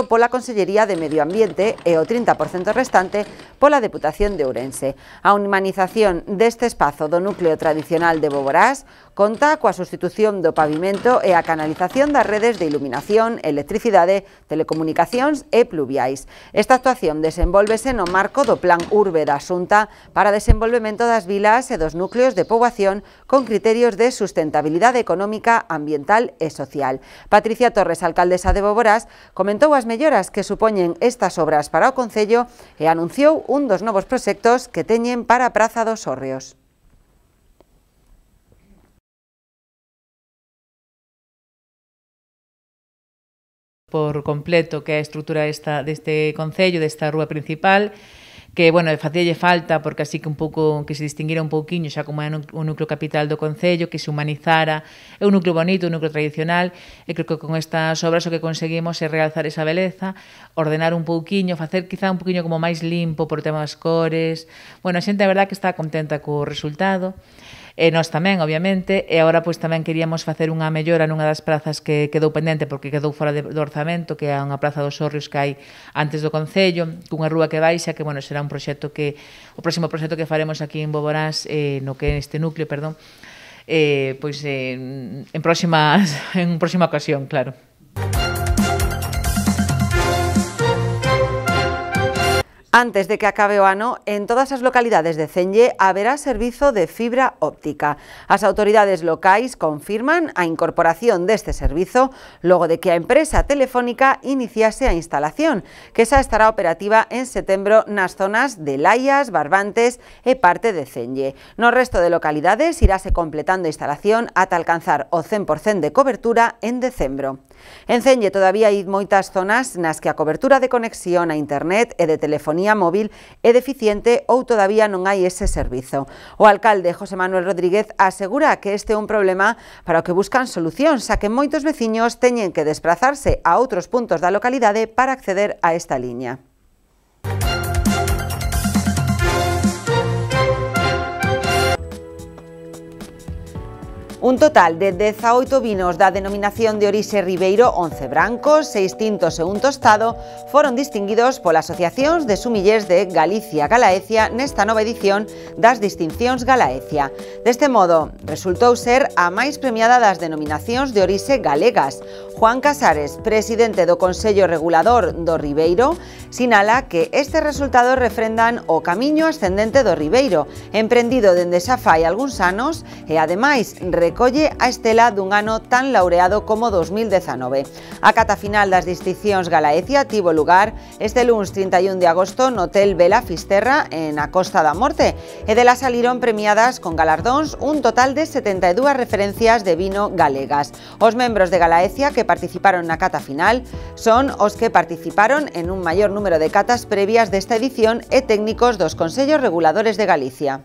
pola Consellería de Medio Ambiente e o 30% restante pola Deputación de Ourense. A humanización deste espazo do núcleo tradicional de Boborás Conta coa sustitución do pavimento e a canalización das redes de iluminación, electricidade, telecomunicacións e pluviais. Esta actuación desenvolvese no marco do Plan Urbe da Xunta para desenvolvemento das vilas e dos núcleos de poboación con criterios de sustentabilidade económica, ambiental e social. Patricia Torres, alcaldesa de Boborás, comentou as melloras que supoñen estas obras para o Concello e anunciou un dos novos proxectos que teñen para a Praza dos Orreos. por completo que é a estrutura esta, deste Concello, desta rúa principal, que, bueno, facíalle falta, porque así que un pouco, que se distinguira un pouquiño xa como é o núcleo capital do Concello, que se humanizara, é un núcleo bonito, un núcleo tradicional, e creo que con estas obras o que conseguimos é realzar esa beleza, ordenar un pouquiño, facer quizá un pouquiño como máis limpo por temas cores, bueno, a xente a verdad que está contenta co resultado, e nós tamén, obviamente, e agora pois tamén queríamos facer unha mellora nunha das prazas que quedou pendente porque quedou fora de, do orzamento, que é unha praza dos Sorrios que hai antes do Concello, cunha rúa que baixa, que bueno, será un proxecto que o próximo proxecto que faremos aquí en Boborás, eh, no que este núcleo, perdón, eh, pois eh, en próximas [laughs] en próxima ocasión, claro. Antes de que acabe o ano, en todas las localidades de CENYE habrá servicio de fibra óptica. Las autoridades locales confirman a incorporación de este servicio luego de que a empresa telefónica iniciase a instalación, que xa estará operativa en en las zonas de Laias, Barbantes e parte de En No resto de localidades iráse completando a instalación hasta alcanzar o 100% de cobertura en decembro. En CENYE todavía hay moitas zonas nas que a cobertura de conexión a internet y e de telefonía telefonía móvil é deficiente ou todavía non hai ese servizo. O alcalde José Manuel Rodríguez asegura que este é un problema para o que buscan solución, xa que moitos veciños teñen que desplazarse a outros puntos da localidade para acceder a esta liña. Un total de 18 vinos da denominación de orixe Ribeiro, 11 brancos, 6 tintos e un tostado, foron distinguidos pola Asociacións de Sumillers de Galicia Galaecia nesta nova edición das distincións Galaecia. Deste modo, resultou ser a máis premiada das denominacións de orixe galegas. Juan Casares, presidente do Consello Regulador do Ribeiro, sinala que estes resultados refrendan o camiño ascendente do Ribeiro, emprendido dende xa fai algúns anos e, ademais, Colle a estela dun ano tan laureado como 2019. A cata final das distinciones Galaecia tivo lugar este lunes 31 de agosto no Hotel Vela Fisterra en Acosta da Morte e dela salieron premiadas con galardóns un total de 72 referencias de vino galegas. Os miembros de Galaecia que participaron la cata final son os que participaron en un mayor número de catas previas de esta edición e técnicos dos Consellos Reguladores de Galicia.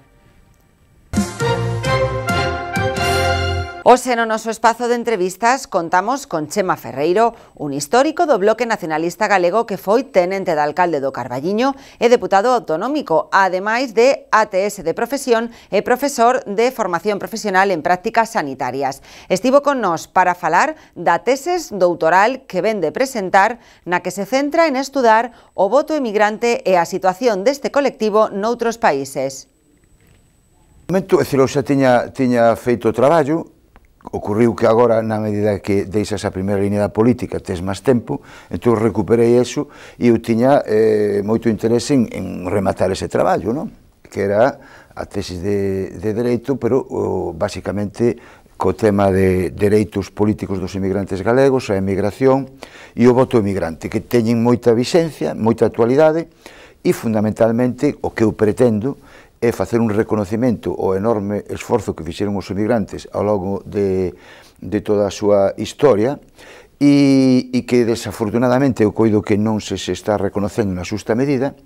Hoxe no noso espazo de entrevistas contamos con Chema Ferreiro, un histórico do Bloque Nacionalista Galego que foi tenente de alcalde do Carballiño e deputado autonómico, ademais de ATS de profesión e profesor de formación profesional en prácticas sanitarias. Estivo con nós para falar da teses doutoral que ven de presentar na que se centra en estudar o voto emigrante e a situación deste colectivo noutros países momento, é dicir, eu xa tiña, tiña feito o traballo, ocurriu que agora, na medida que deixas a primeira línea da política, tes máis tempo, entón recuperei eso e eu tiña eh, moito interese en, en rematar ese traballo, non? que era a tesis de, de Dereito, pero o, basicamente co tema de dereitos políticos dos emigrantes galegos, a emigración e o voto emigrante, que teñen moita vixencia, moita actualidade, e fundamentalmente o que eu pretendo é facer un reconocimento ao enorme esforzo que fixeron os emigrantes ao longo de, de toda a súa historia e, e que desafortunadamente eu coido que non se, se está reconocendo na xusta medida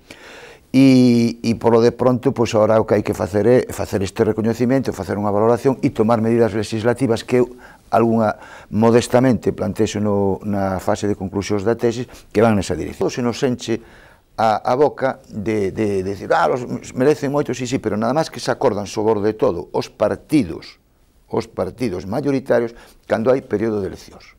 e, e polo de pronto, pois agora o que hai que facer é facer este recoñecimento, facer unha valoración e tomar medidas legislativas que eu algunha modestamente plantexo no, na fase de conclusións da tesis que van nesa dirección. Se nos enche a, a boca de, de, de decir, ah, os merecen moito, sí, sí, pero nada máis que se acordan sobor de todo os partidos, os partidos mayoritarios, cando hai período de eleccións.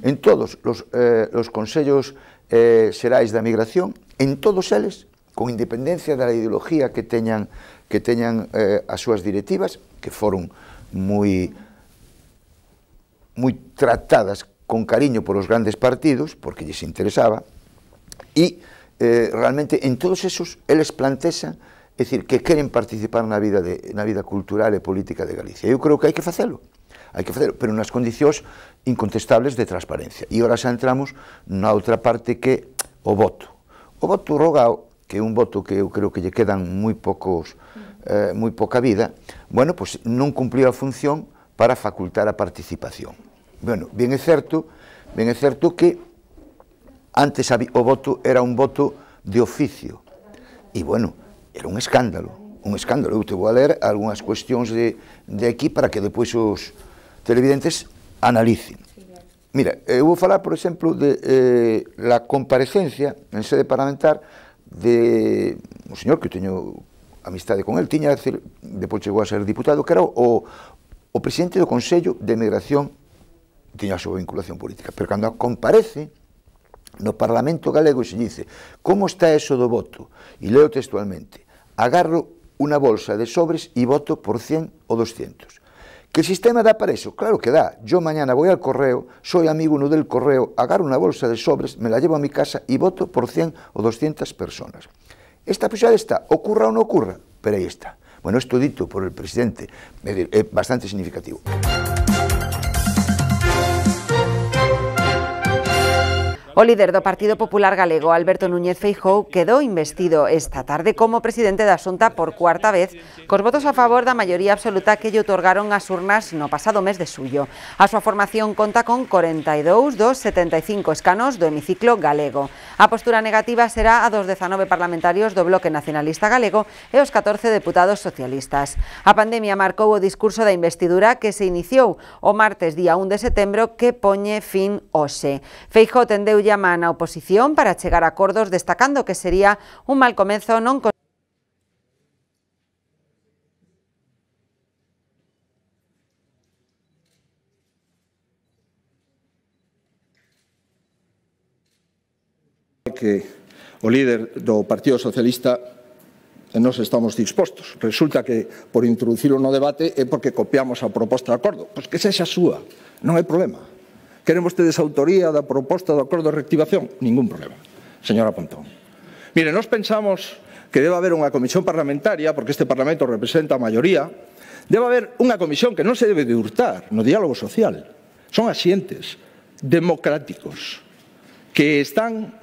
En todos os, eh, os consellos eh, xerais da migración, en todos eles, con independencia da ideología que teñan que teñan eh, as súas directivas, que foron moi moi tratadas con cariño por os grandes partidos, porque lles interesaba, e eh, realmente en todos esos eles plantexan é dicir, que queren participar na vida, de, na vida cultural e política de Galicia. Eu creo que hai que facelo, hai que facelo, pero nas condicións incontestables de transparencia. E ora xa entramos na outra parte que o voto. O voto rogao, que é un voto que eu creo que lle quedan moi poucos, eh, moi pouca vida, bueno, pois pues non cumpliu a función para facultar a participación. Bueno, ben é certo, ben é certo que Antes o voto era un voto de oficio. E, bueno, era un escándalo, un escándalo. Eu te vou a ler algunhas cuestións de, de aquí para que depois os televidentes analicen. Mira, eh, eu vou falar, por exemplo, de eh, la comparecencia en sede parlamentar de un señor que teño amistade con el, tiña, depois chegou a ser diputado, que era o, o presidente do Consello de Migración, tiña a súa vinculación política, pero cando comparece, No Parlamento galego se dice como está eso do voto? E leo textualmente, agarro unha bolsa de sobres e voto por 100 ou 200. Que sistema dá para eso? Claro que dá. Yo mañana voy al correo, soy amigo no del correo, agarro unha bolsa de sobres, me la llevo a mi casa e voto por 100 o 200 personas. Esta posibilidad está, ocurra ou non ocurra, pero aí está. Bueno, esto dito por el presidente é bastante significativo. O líder do Partido Popular Galego, Alberto Núñez Feijóo, quedou investido esta tarde como presidente da Xunta por cuarta vez cos votos a favor da maioría absoluta que lle otorgaron as urnas no pasado mes de suyo. A súa formación conta con 42 dos 75 escanos do hemiciclo galego. A postura negativa será a dos 19 parlamentarios do Bloque Nacionalista Galego e os 14 deputados socialistas. A pandemia marcou o discurso da investidura que se iniciou o martes día 1 de setembro que poñe fin hoxe. Feijóo tendeu Castelao llaman a oposición para chegar a acordos destacando que sería un mal comezo non que o líder do Partido Socialista nos estamos dispostos. Resulta que por introducirlo no debate é porque copiamos a proposta de acordo. Pois que sexa súa, non hai problema. Queren vostedes autoría da proposta do acordo de reactivación? Ningún problema, señora Pontón. Mire, nós pensamos que debe haber unha comisión parlamentaria, porque este Parlamento representa a maioría, debe haber unha comisión que non se debe de hurtar no diálogo social. Son asientes democráticos que están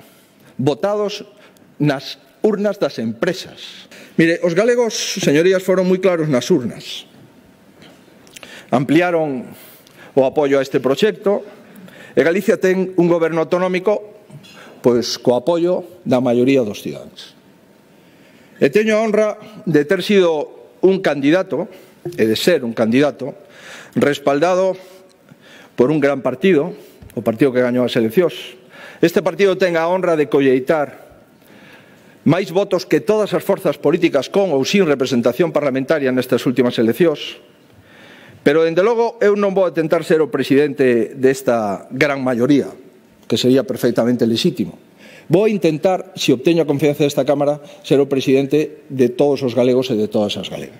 votados nas urnas das empresas. Mire, os galegos, señorías, foron moi claros nas urnas. Ampliaron o apoio a este proxecto, E Galicia ten un goberno autonómico pois co apoio da maioría dos cidadáns. E teño a honra de ter sido un candidato, e de ser un candidato, respaldado por un gran partido, o partido que gañou as eleccións. Este partido ten a honra de colleitar máis votos que todas as forzas políticas con ou sin representación parlamentaria nestas últimas eleccións Pero, dende logo, eu non vou tentar ser o presidente desta gran maioría, que sería perfectamente lexítimo. Vou intentar, se obteño a confianza desta Cámara, ser o presidente de todos os galegos e de todas as galegas.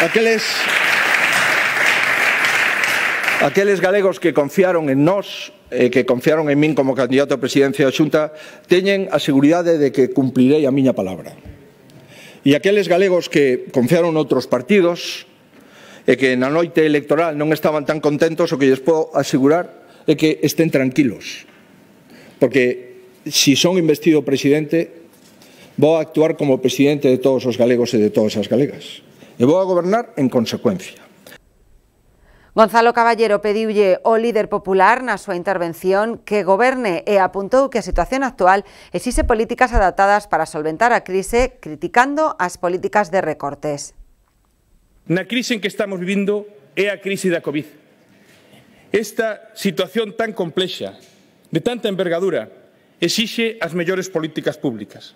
Aqueles aqueles galegos que confiaron en nós eh, que confiaron en min como candidato a presidencia da Xunta teñen a seguridade de que cumplirei a miña palabra. E aqueles galegos que confiaron noutros partidos e que na noite electoral non estaban tan contentos o que lles podo asegurar é que estén tranquilos. Porque se si son investido presidente vou a actuar como presidente de todos os galegos e de todas as galegas. E vou a gobernar en consecuencia. Gonzalo Caballero pediulle o líder popular na súa intervención que goberne e apuntou que a situación actual exise políticas adaptadas para solventar a crise criticando as políticas de recortes. Na crise en que estamos vivindo é a crise da Covid. Esta situación tan complexa, de tanta envergadura, exixe as mellores políticas públicas.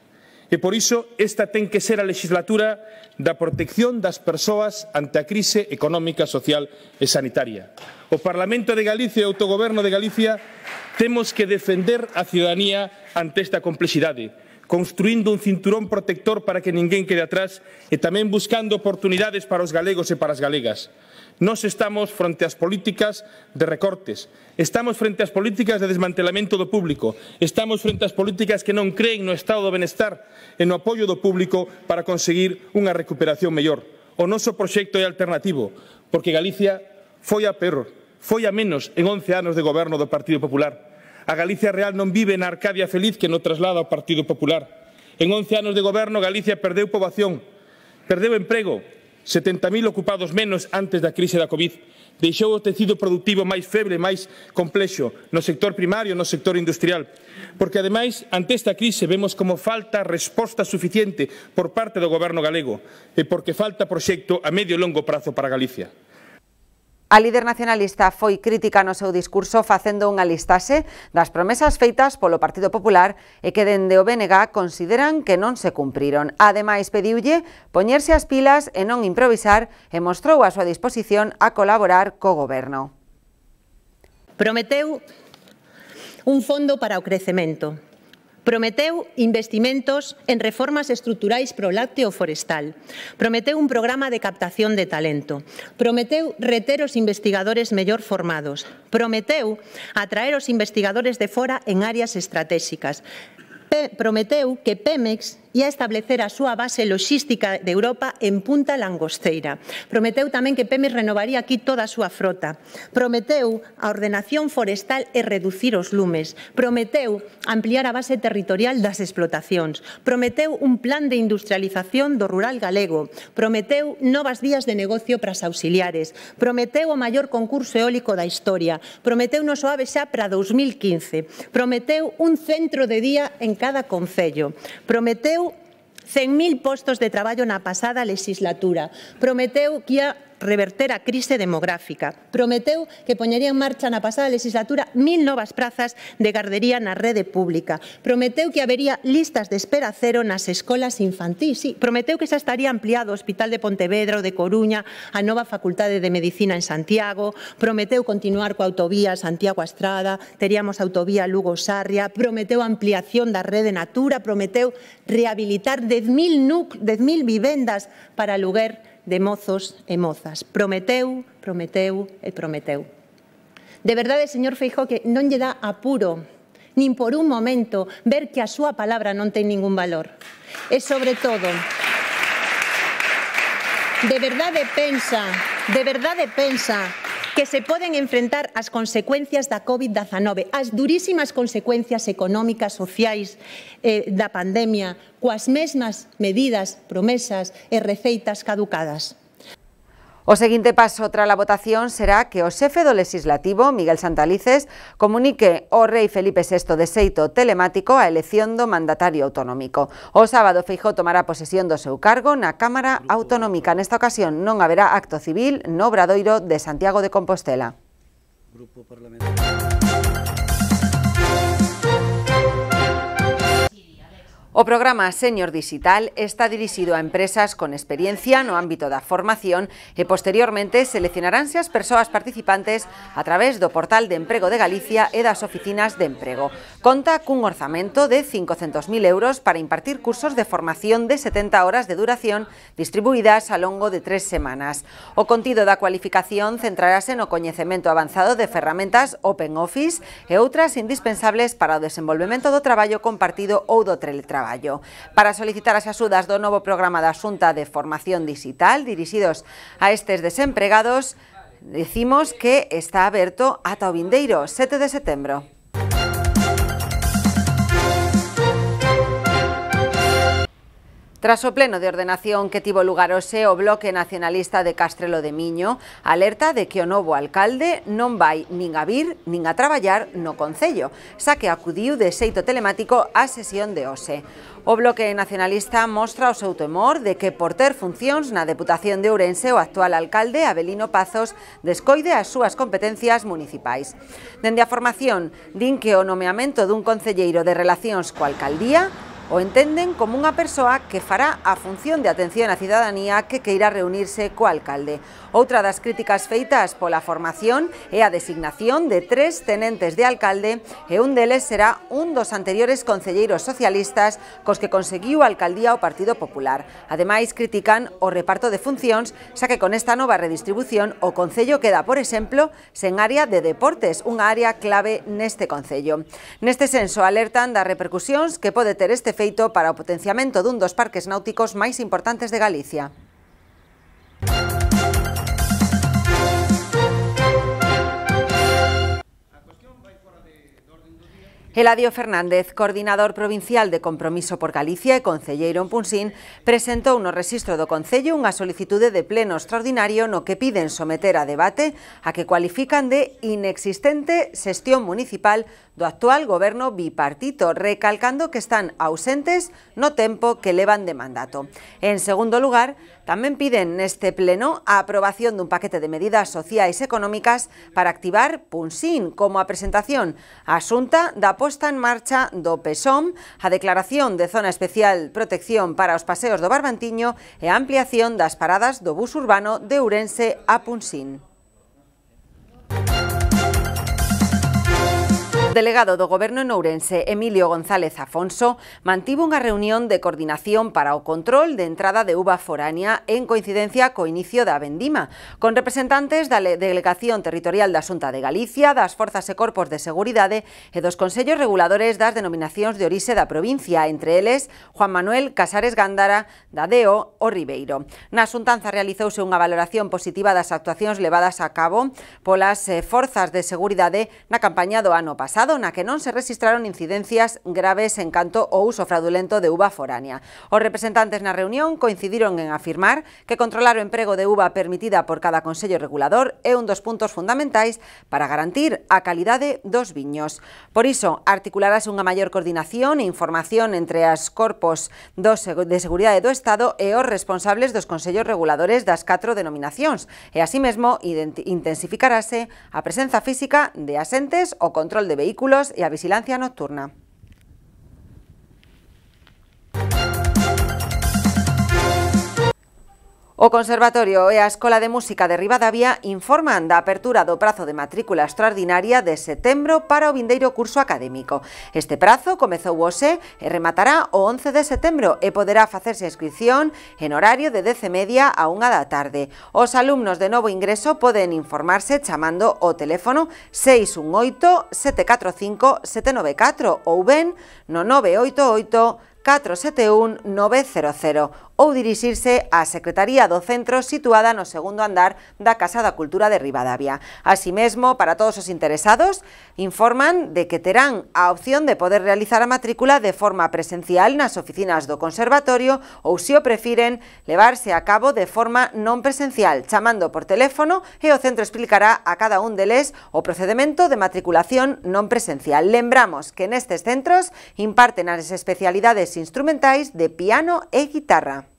E por iso esta ten que ser a legislatura da protección das persoas ante a crise económica, social e sanitaria. O Parlamento de Galicia e o Autogoberno de Galicia temos que defender a ciudadanía ante esta complexidade construindo un cinturón protector para que ninguén quede atrás e tamén buscando oportunidades para os galegos e para as galegas. Nos estamos fronte ás políticas de recortes, estamos fronte ás políticas de desmantelamento do público, estamos fronte ás políticas que non creen no estado do benestar e no apoio do público para conseguir unha recuperación mellor. O noso proxecto é alternativo, porque Galicia foi a peor, foi a menos en 11 anos de goberno do Partido Popular A Galicia real non vive na Arcadia feliz que non traslada ao Partido Popular. En 11 anos de goberno Galicia perdeu poboación, perdeu emprego, 70.000 ocupados menos antes da crise da Covid deixou o tecido productivo máis feble, máis complexo, no sector primario, no sector industrial. Porque, ademais, ante esta crise vemos como falta resposta suficiente por parte do goberno galego e porque falta proxecto a medio e longo prazo para Galicia. A líder nacionalista foi crítica no seu discurso facendo unha listase das promesas feitas polo Partido Popular e que dende o BNG consideran que non se cumpriron. Ademais, pediulle poñerse as pilas e non improvisar e mostrou a súa disposición a colaborar co goberno. Prometeu un fondo para o crecemento, Prometeu investimentos en reformas estruturais pro lácteo forestal. Prometeu un programa de captación de talento. Prometeu reter os investigadores mellor formados. Prometeu atraer os investigadores de fora en áreas estratégicas. Prometeu que Pemex e a establecer a súa base loxística de Europa en Punta Langosteira. Prometeu tamén que Pemex renovaría aquí toda a súa frota. Prometeu a ordenación forestal e reducir os lumes. Prometeu ampliar a base territorial das explotacións. Prometeu un plan de industrialización do rural galego. Prometeu novas vías de negocio para as auxiliares. Prometeu o maior concurso eólico da historia. Prometeu no soave xa para 2015. Prometeu un centro de día en cada concello. Prometeu 100.000 postos de traballo na pasada legislatura. Prometeu que ia reverter a crise demográfica. Prometeu que poñería en marcha na pasada legislatura mil novas prazas de gardería na rede pública. Prometeu que habería listas de espera cero nas escolas infantis. Sí, prometeu que xa estaría ampliado o Hospital de Pontevedra, o de Coruña, a nova Facultade de Medicina en Santiago. Prometeu continuar coa autovía Santiago Estrada, teríamos autovía Lugo-Sarria. Prometeu ampliación da rede Natura, prometeu rehabilitar 10.000 10 vivendas para aluguer de mozos e mozas. Prometeu, prometeu e prometeu. De verdade, señor Feijó, que non lle dá apuro nin por un momento ver que a súa palabra non ten ningún valor. E sobre todo, de verdade pensa, de verdade pensa que se poden enfrentar as consecuencias da COVID-19, as durísimas consecuencias económicas, sociais eh, da pandemia, coas mesmas medidas, promesas e receitas caducadas. O seguinte paso tras a votación será que o xefe do legislativo, Miguel Santalices, comunique o rei Felipe VI de xeito telemático a elección do mandatario autonómico. O sábado Feijó tomará posesión do seu cargo na Cámara Autonómica. Nesta ocasión non haberá acto civil no Bradoiro de Santiago de Compostela. Grupo Parlamentario. O programa Senior Digital está dirixido a empresas con experiencia no ámbito da formación e posteriormente seleccionaránse as persoas participantes a través do portal de emprego de Galicia e das oficinas de emprego. Conta cun orzamento de 500.000 euros para impartir cursos de formación de 70 horas de duración distribuídas ao longo de tres semanas. O contido da cualificación centrarase no coñecemento avanzado de ferramentas Open Office e outras indispensables para o desenvolvemento do traballo compartido ou do teletraballo traballo. Para solicitar as axudas do novo programa da Xunta de Formación Digital dirixidos a estes desempregados, decimos que está aberto ata o vindeiro 7 de setembro. Tras o pleno de ordenación que tivo lugar hoxe, o Bloque Nacionalista de Castrelo de Miño alerta de que o novo alcalde non vai nin a vir nin a traballar no Concello, xa que acudiu de xeito telemático á sesión de hoxe. O Bloque Nacionalista mostra o seu temor de que por ter funcións na Deputación de Ourense o actual alcalde Abelino Pazos descoide as súas competencias municipais. Dende a formación, din que o nomeamento dun concelleiro de relacións coa alcaldía o entienden como una persona que fará a función de atención a ciudadanía que queira reunirse co alcalde. Outra das críticas feitas pola formación é a designación de tres tenentes de alcalde e un deles será un dos anteriores concelleiros socialistas cos que conseguiu a alcaldía o Partido Popular. Ademais, critican o reparto de funcións, xa que con esta nova redistribución o Concello queda, por exemplo, sen área de deportes, unha área clave neste Concello. Neste senso, alertan das repercusións que pode ter este feito para o potenciamento dun dos parques náuticos máis importantes de Galicia. Eladio Fernández, coordinador provincial de Compromiso por Galicia y concelleiro en Punxín, presentou no registros do Concello unha solicitude de pleno extraordinario no que piden someter a debate a que cualifican de inexistente gestión municipal do actual gobierno bipartito, recalcando que están ausentes no tempo que levan de mandato. En segundo lugar, también piden este pleno a aprobación dun paquete de medidas sociales y económicas para activar Punxín como a presentación asunta da posta en marcha do PESOM, a declaración de zona especial protección para os paseos do Barbantiño e a ampliación das paradas do bus urbano de Ourense a Punxín. delegado do Gobierno en Ourense, Emilio González Afonso, mantuvo una reunión de coordinación para o control de entrada de uva foránea en coincidencia co inicio de vendima, con representantes de la Delegación Territorial de asunta de Galicia, las Fuerzas e Corpos de y e dos consejos Reguladores las denominaciones de Orixe da provincia, entre eles Juan Manuel Casares Gándara, Dadeo o Ribeiro. Na asuntanza realizouse unha valoración positiva das actuaciones levadas a cabo por las eh, Fuerzas de seguridade na campaña do ano pasado, pasado na que non se registraron incidencias graves en canto ao uso fraudulento de uva foránea. Os representantes na reunión coincidiron en afirmar que controlar o emprego de uva permitida por cada Consello Regulador é un dos puntos fundamentais para garantir a calidade dos viños. Por iso, articularase unha maior coordinación e información entre as corpos de Seguridade do Estado e os responsables dos Consellos Reguladores das catro denominacións e, así mesmo, intensificarase a presenza física de asentes, o control de vehículos y a vigilancia nocturna. O Conservatorio e a Escola de Música de Ribadavia informan da apertura do prazo de matrícula extraordinaria de setembro para o vindeiro curso académico. Este prazo comezou hoxe e rematará o 11 de setembro e poderá facerse a inscripción en horario de 10.30 a 1 da tarde. Os alumnos de novo ingreso poden informarse chamando o teléfono 618-745-794 ou ben no 988 471 900 ou dirixirse á Secretaría do Centro situada en el segundo andar da Casa da Cultura de Rivadavia. Asimismo, para todos los interesados, informan de que terán a opción de poder realizar la matrícula de forma presencial en las oficinas do Conservatorio o si o prefiren, levarse a cabo de forma no presencial, chamando por teléfono e o centro explicará a cada un deles o procedimiento de matriculación no presencial. Lembramos que en estos centros imparten las especialidades instrumentais de piano e guitarra.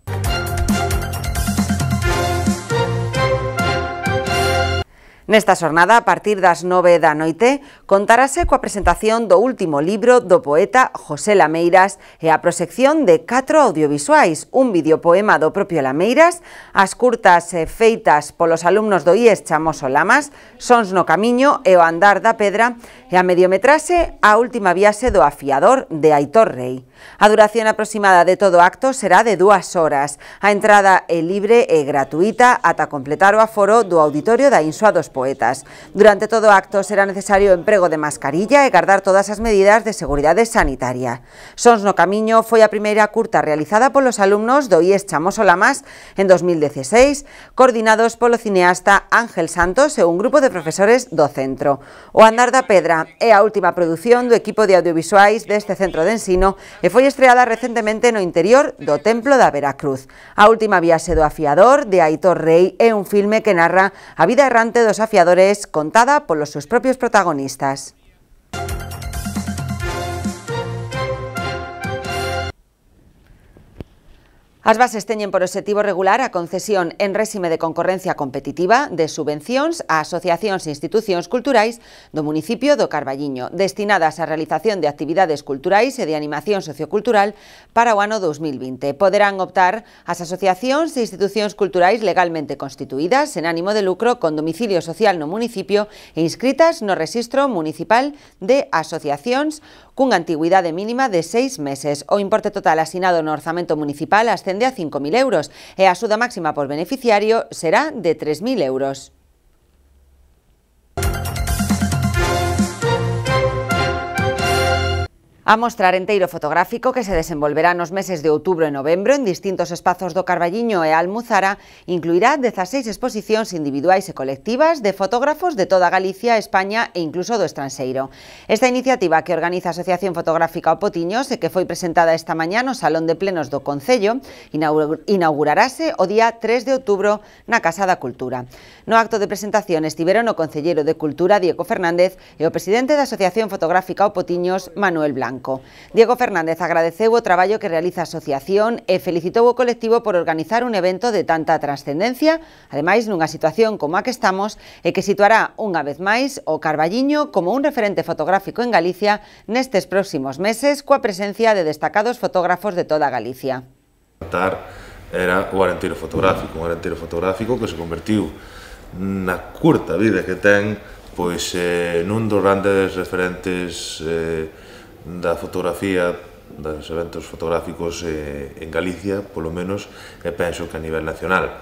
Nesta xornada, a partir das 9 da noite, contarase coa presentación do último libro do poeta José Lameiras e a proxección de catro audiovisuais, un videopoema do propio Lameiras, as curtas feitas polos alumnos do IES Chamoso Lamas, Sons no Camiño e o Andar da Pedra, e a mediometrase a última viase do afiador de Aitor Rey. A duración aproximada de todo acto será de dos horas. A entrada é libre e gratuita hasta completar o aforo do auditorio da Insua dos Poetas. Durante todo acto será necesario o emprego de mascarilla ...y e guardar todas las medidas de seguridad sanitaria. Sons no Camiño fue a primera curta realizada por los alumnos do IES Chamoso Lamas en 2016, coordinados por el cineasta Ángel Santos ...y e un grupo de profesores do centro. O andar pedra é a última produción do equipo de audiovisuais deste centro de ensino e foi estreada recentemente no interior do Templo da Veracruz. A última viaxe do afiador de Aitor Rey é un filme que narra a vida errante dos afiadores contada polos seus propios protagonistas. As bases teñen por objetivo regular a concesión en régimen de concurrencia competitiva de subvenciones a asociaciones e instituciones culturales do municipio do Carballiño, destinadas a realización de actividades culturales y e de animación sociocultural para o ano 2020. Podrán optar as asociaciones e instituciones culturais legalmente constituidas en ánimo de lucro con domicilio social no municipio e inscritas no Registro Municipal de asociaciones cunha antigüidade mínima de seis meses. O importe total asinado no orzamento municipal ascende a 5.000 euros e a súda máxima por beneficiario será de 3.000 euros. a mostrar enteiro fotográfico que se desenvolverá los meses de outubro y e novembro en distintos espacios do Carballiño e Almuzara incluirá 16 exposiciones individuales y e colectivas de fotógrafos de toda Galicia, España e incluso do estranxeiro. Esta iniciativa que organiza a Asociación Fotográfica Opotiños e que fue presentada esta mañá no Salón de Plenos do Concello inauguraráse o día 3 de outubro na Casa da Cultura. No acto de presentación estiveron o Concellero de Cultura, Diego Fernández, y e o presidente da Asociación Fotográfica Opotiños, Manuel Blanco. Blanco. Diego Fernández agradeceu o traballo que realiza a asociación e felicitou o colectivo por organizar un evento de tanta trascendencia, ademais nunha situación como a que estamos, e que situará unha vez máis o Carballiño como un referente fotográfico en Galicia nestes próximos meses coa presencia de destacados fotógrafos de toda Galicia. Era o arentiro fotográfico, un arentiro fotográfico que se convertiu na curta vida que ten pois eh, nun dos grandes referentes eh, da fotografía dos eventos fotográficos eh, en Galicia, polo menos, e penso que a nivel nacional.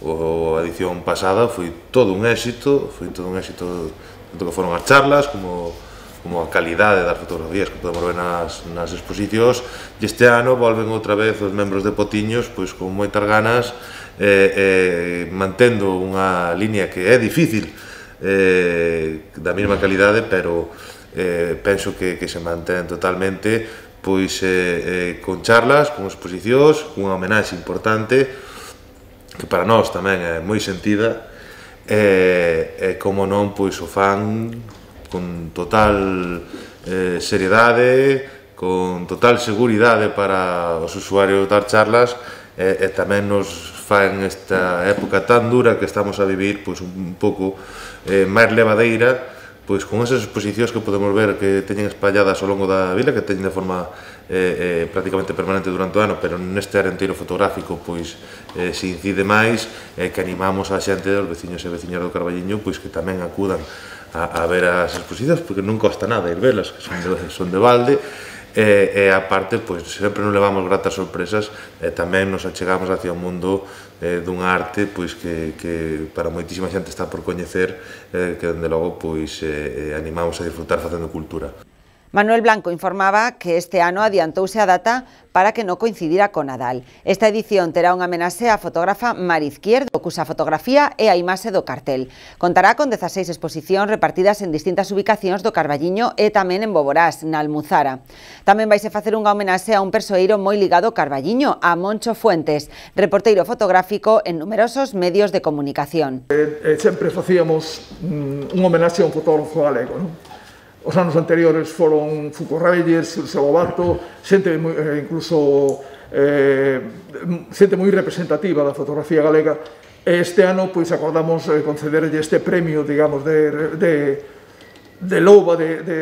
O, a edición pasada foi todo un éxito, foi todo un éxito tanto que foron as charlas como como a calidade das fotografías que podemos ver nas, nas exposicións e este ano volven outra vez os membros de Potiños pois con moitas ganas eh, eh, mantendo unha línea que é difícil eh, da mesma calidade pero eh, penso que, que se mantén totalmente pois eh, eh, con charlas, con exposicións, unha homenaxe importante que para nós tamén é moi sentida e, eh, como non pois o fan con total eh, seriedade, con total seguridade para os usuarios dar charlas e, e tamén nos fan esta época tan dura que estamos a vivir pois un pouco eh, máis levadeira pois con esas exposicións que podemos ver que teñen espalladas ao longo da vila, que teñen de forma eh, eh, prácticamente permanente durante o ano, pero neste arenteiro fotográfico pois eh, se incide máis, eh, que animamos a xente dos veciños e veciñas do Carballiño pois que tamén acudan a, a ver as exposicións, porque non costa nada ir velas, son de, son de balde, e, e a parte, pois, sempre nos levamos gratas sorpresas e tamén nos achegamos hacia o mundo eh, dun arte pois, que, que para moitísima xente está por coñecer eh, que, dende logo, pois, eh, eh animamos a disfrutar facendo cultura. Manuel Blanco informaba que este ano adiantouse a data para que non coincidira con Nadal. Esta edición terá unha amenaxe á fotógrafa Mar Izquierdo, cusa fotografía é a imaxe do cartel. Contará con 16 exposicións repartidas en distintas ubicacións do Carballiño e tamén en Boborás, na Almuzara. Tamén vaise facer unha homenaxe a un persoeiro moi ligado ao Carballiño, a Moncho Fuentes, reporteiro fotográfico en numerosos medios de comunicación. Eh, eh, sempre facíamos mm, un homenaxe a un fotógrafo galego, non? os anos anteriores foron Foucault Reyes, Silvio Lobato, xente moi, eh, incluso eh, xente moi representativa da fotografía galega e este ano pois acordamos eh, concederlle este premio, digamos, de, de, de loba, de, de,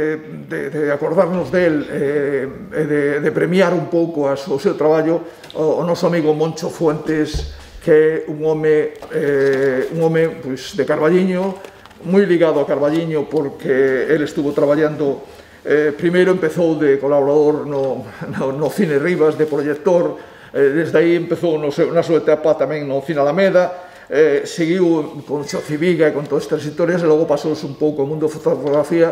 de, de acordarnos del eh, e de, de premiar un pouco as, o seu traballo o, o noso amigo Moncho Fuentes que é un home, eh, un home pois, de Carballiño, moi ligado a Carballiño porque el estuvo traballando eh, primeiro empezou de colaborador no, no, no Cine Rivas, de proyector, eh, desde aí empezou no seu, na súa etapa tamén no Cine Alameda, eh, seguiu con Xoci Viga e con todas estas historias e logo pasouse un pouco ao mundo da fotografía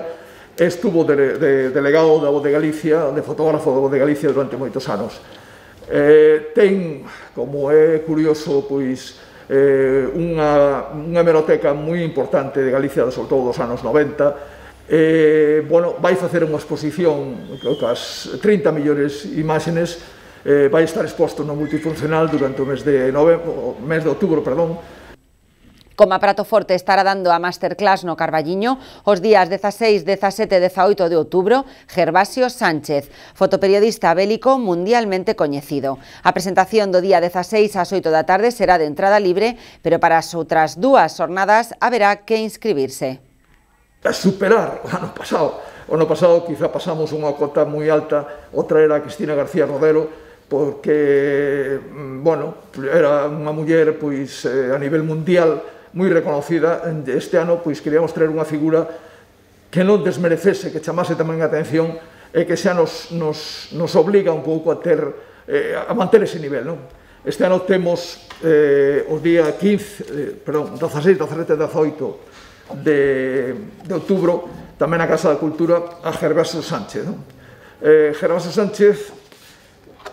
estuvo de, de, delegado da Voz de Galicia, de fotógrafo da Voz de Galicia durante moitos anos. Eh, ten, como é curioso, pois, eh, unha, unha hemeroteca moi importante de Galicia, sobre todo dos anos 90, eh, bueno, vai facer unha exposición, creo que as 30 millóns imágenes, eh, vai estar exposto no multifuncional durante o mes de, nove, o mes de outubro, perdón, Como a Prato Forte estará dando a masterclass no Carballiño os días 16, 17 e 18 de outubro, Gervasio Sánchez, fotoperiodista bélico mundialmente coñecido. A presentación do día 16 ás 8 da tarde será de entrada libre, pero para as outras dúas xornadas haberá que inscribirse. A superar o ano pasado. O ano pasado quizá pasamos unha cota moi alta, outra era Cristina García Rodero, porque, mm, bueno, era unha muller pois, eh, a nivel mundial moi reconocida, este ano pois queríamos traer unha figura que non desmerecese, que chamase tamén a atención e que xa nos, nos, nos obliga un pouco a ter eh, a manter ese nivel, non? Este ano temos eh, o día 15, eh, perdón, 16, 17 18 de, de outubro, tamén na Casa da Cultura, a Gervaso Sánchez. Non? Eh, Gervaso Sánchez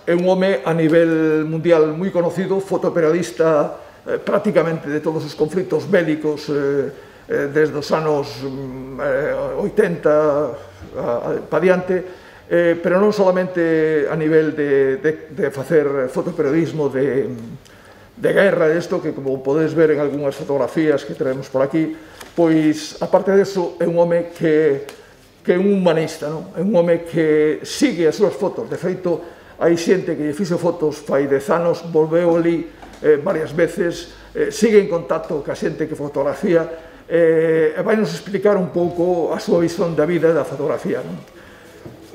é un home a nivel mundial moi conocido, fotoperiodista Eh, prácticamente de todos os conflitos bélicos eh, eh, desde os anos mm, eh, 80 para pa diante, eh, pero non solamente a nivel de, de, de facer fotoperiodismo de, de guerra isto que como podedes ver en algunhas fotografías que traemos por aquí, pois aparte deso é un home que que é un humanista, non? É un home que sigue as súas fotos, de feito hai xente que lle fixo fotos fai dez anos, volveu ali eh, varias veces, eh, sigue en contacto ca xente que fotografía, eh, e vai nos explicar un pouco a súa visión da vida e da fotografía. Non?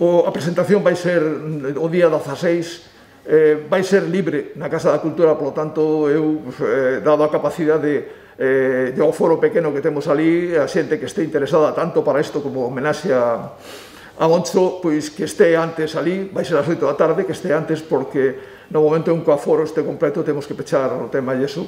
O, a presentación vai ser mm, o día 16, eh, vai ser libre na Casa da Cultura, polo tanto, eu, eh, dado a capacidade eh, de o foro pequeno que temos ali, a xente que este interesada tanto para isto como homenaxe a, a Moncho, pois que este antes ali, vai ser a xoito da tarde, que este antes porque no momento en que o aforo este completo temos que pechar o tema e eso.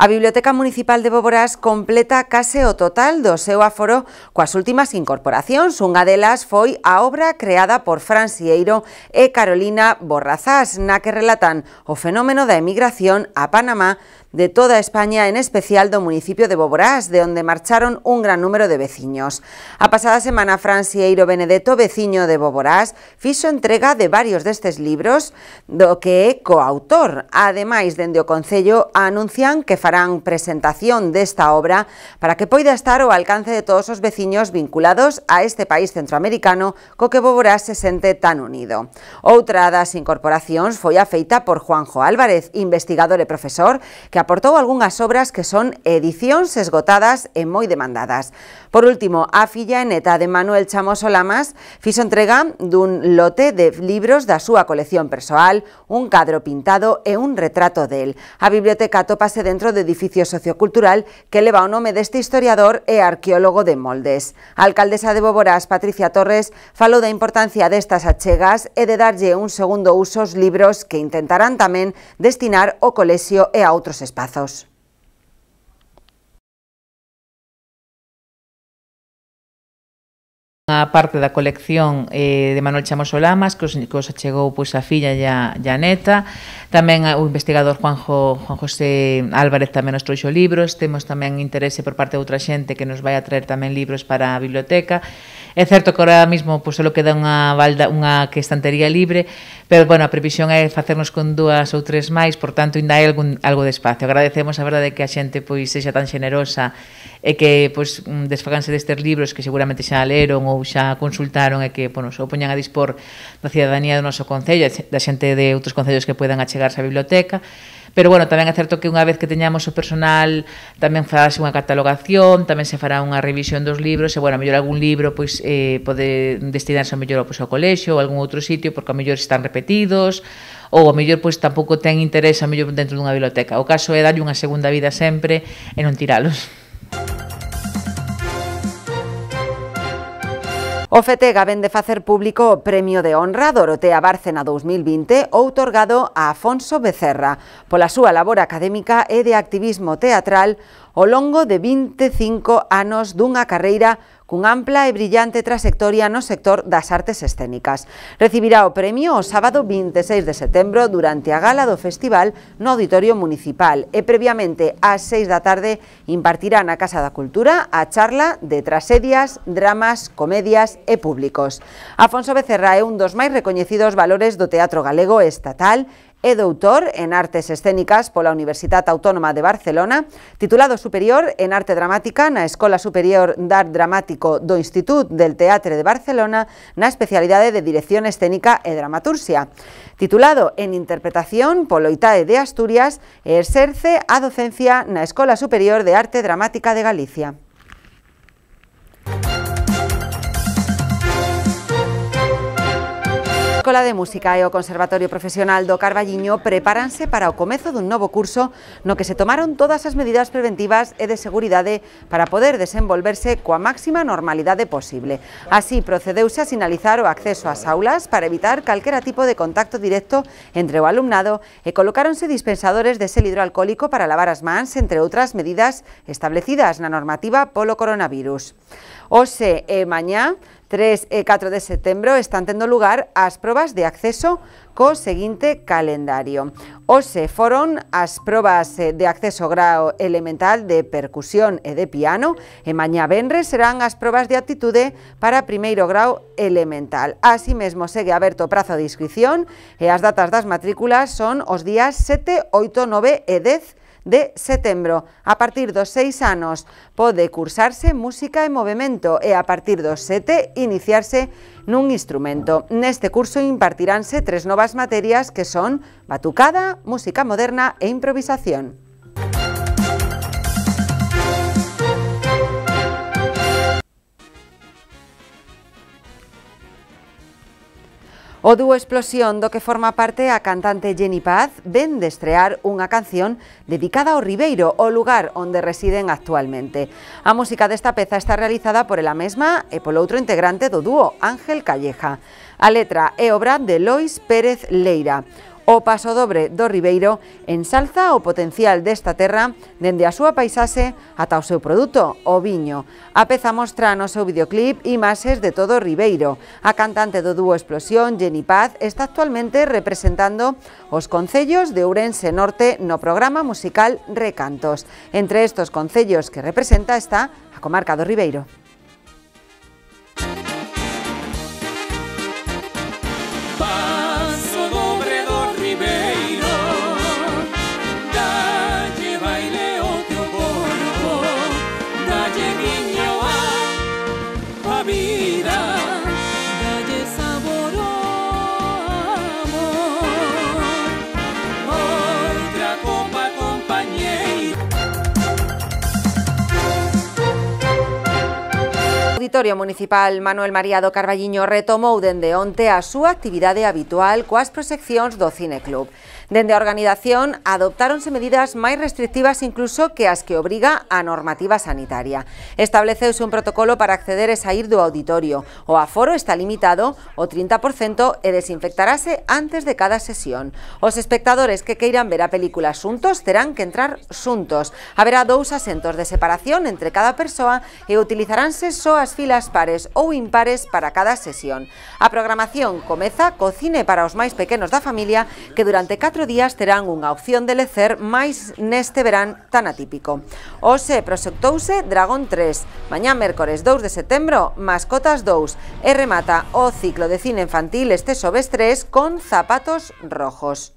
A Biblioteca Municipal de Boborás completa case o total do seu aforo coas últimas incorporacións. Unha delas foi a obra creada por Fran Sieiro e Carolina Borrazás, na que relatan o fenómeno da emigración a Panamá de toda España, en especial do municipio de Boborás, de onde marcharon un gran número de veciños. A pasada semana, Fran Sieiro Benedetto, veciño de Boborás, fixo entrega de varios destes libros do que é coautor. Ademais, dende o Concello anuncian que farán presentación desta obra para que poida estar ao alcance de todos os veciños vinculados a este país centroamericano co que Boborá se sente tan unido. Outra das incorporacións foi a feita por Juanjo Álvarez, investigador e profesor, que aportou algunhas obras que son edicións esgotadas e moi demandadas. Por último, a filla e neta de Manuel Chamoso Lamas fixo entrega dun lote de libros da súa colección persoal, un cadro pintado e un retrato del. A biblioteca atópase dentro de do edificio sociocultural que leva o nome deste historiador e arqueólogo de Moldes. A alcaldesa de Boborás, Patricia Torres, falou da importancia destas achegas e de darlle un segundo uso aos libros que intentarán tamén destinar o colexio e a outros espazos. unha parte da colección eh, de Manuel Chamoso Lamas que os, que os achegou pois, a filla e a, e a neta tamén ah, o investigador Juanjo, Juan José Álvarez tamén nos trouxo libros temos tamén interese por parte de outra xente que nos vai a traer tamén libros para a biblioteca É certo que agora mesmo pois, só queda unha balda, unha que estantería libre, pero bueno, a previsión é facernos con dúas ou tres máis, por tanto, ainda hai algún, algo de espacio. Agradecemos a verdade que a xente pois sexa tan xenerosa e que pois mm, desfaganse destes libros que seguramente xa leron ou xa consultaron e que bueno, so poñan a dispor da cidadanía do noso concello, da xente de outros concellos que puedan achegarse á biblioteca Pero bueno, tamén é certo que unha vez que teñamos o personal tamén farase unha catalogación, tamén se fará unha revisión dos libros e bueno, a mellor algún libro pois eh, pode destinarse a mellor pois, ao colexio ou algún outro sitio porque a mellor están repetidos ou a mellor pois tampouco ten interés a mellor dentro dunha biblioteca. O caso é darlle unha segunda vida sempre e non tiralos. O FETEGA ven de facer público o Premio de Honra Dorotea Bárcena 2020 outorgado a Afonso Becerra pola súa labor académica e de activismo teatral ao longo de 25 anos dunha carreira cun ampla e brillante trasectoria no sector das artes escénicas. Recibirá o premio o sábado 26 de setembro durante a gala do festival no Auditorio Municipal e previamente ás 6 da tarde impartirá na Casa da Cultura a charla de trasedias, dramas, comedias e públicos. Afonso Becerra é un dos máis recoñecidos valores do teatro galego estatal Doctor en Artes Escénicas por la Universitat Autónoma de Barcelona, titulado superior en Arte Dramática la Escola Superior d'Art Dramático do Institut del Teatre de Barcelona na especialidades de Dirección Escénica e Dramaturgia, Titulado en Interpretación por la ITAE de Asturias e exerce a docencia en la Escola Superior de Arte Dramática de Galicia. Escola de Música y o Conservatorio Profesional do Carballiño preparanse para o comezo un nuevo curso no que se tomaron todas las medidas preventivas y e de seguridad para poder desenvolverse coa máxima normalidad posible. Así procedeuse a sinalizar o acceso a las aulas para evitar cualquier tipo de contacto directo entre o alumnado y e colocáronse dispensadores de sel hidroalcohólico para lavar as manos, entre otras medidas establecidas en la normativa polo coronavirus. Ose e mañá, 3 e 4 de setembro, están tendo lugar as probas de acceso co seguinte calendario. Ose foron as probas eh, de acceso grao elemental de percusión e de piano e mañá venres serán as probas de actitude para primeiro grao elemental. Así mesmo segue aberto o prazo de inscripción e as datas das matrículas son os días 7, 8, 9 e 10 de setembro. A partir dos seis anos pode cursarse música e movimento e a partir dos sete iniciarse nun instrumento. Neste curso impartiránse tres novas materias que son batucada, música moderna e improvisación. O dúo Explosión do que forma parte a cantante Jenny Paz ven de estrear unha canción dedicada ao Ribeiro, o lugar onde residen actualmente. A música desta peza está realizada por ela mesma e polo outro integrante do dúo, Ángel Calleja. A letra é obra de Lois Pérez Leira. O paso dobre do Ribeiro ensalza o potencial desta terra dende a súa paisaxe ata o seu produto, o viño. A peza mostra no seu videoclip imaxes de todo o Ribeiro. A cantante do dúo Explosión, Jenny Paz, está actualmente representando os concellos de Ourense Norte no programa musical Recantos. Entre estos concellos que representa está a comarca do Ribeiro. Territorio Municipal Manuel María do Carballiño retomou dende onte a súa actividade habitual coas proxeccións do Cine Club. Dende a organización adoptáronse medidas máis restrictivas incluso que as que obriga a normativa sanitaria. Estableceuse un protocolo para acceder e sair do auditorio. O aforo está limitado o 30% e desinfectarase antes de cada sesión. Os espectadores que queiran ver a película xuntos terán que entrar xuntos. Haberá dous asentos de separación entre cada persoa e utilizaránse só as filas pares ou impares para cada sesión. A programación comeza co cine para os máis pequenos da familia que durante 4 catro días terán unha opción de lecer máis neste verán tan atípico. Ose proxectouse Dragón 3, mañá mércores 2 de setembro, Mascotas 2, e remata o ciclo de cine infantil este xoves 3 con Zapatos Rojos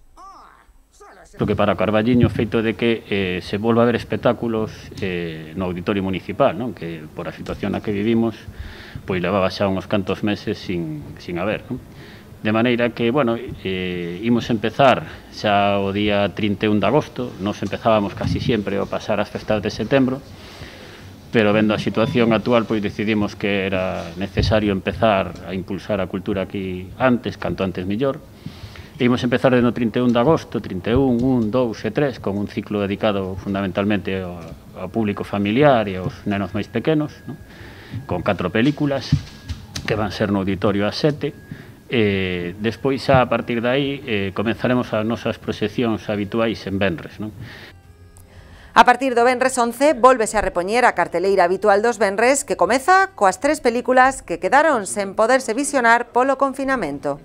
do que para Carballiño o feito de que eh, se volva a ver espectáculos eh, no auditorio municipal, non? que por a situación na que vivimos, pois levaba xa uns cantos meses sin, sin haber. Non? De maneira que, bueno, eh, imos empezar xa o día 31 de agosto, nos empezábamos casi sempre o pasar as festas de setembro, pero vendo a situación actual, pois decidimos que era necesario empezar a impulsar a cultura aquí antes, canto antes millor. E imos empezar no 31 de agosto, 31, 1, 2 e 3, con un ciclo dedicado fundamentalmente ao, ao público familiar e aos nenos máis pequenos, non? con catro películas, que van ser no auditorio a sete, eh, despois a partir de aí eh, comenzaremos as nosas proxeccións habituais en Benres. Non? A partir do Benres 11 volvese a repoñer a carteleira habitual dos Benres que comeza coas tres películas que quedaron sen poderse visionar polo confinamento.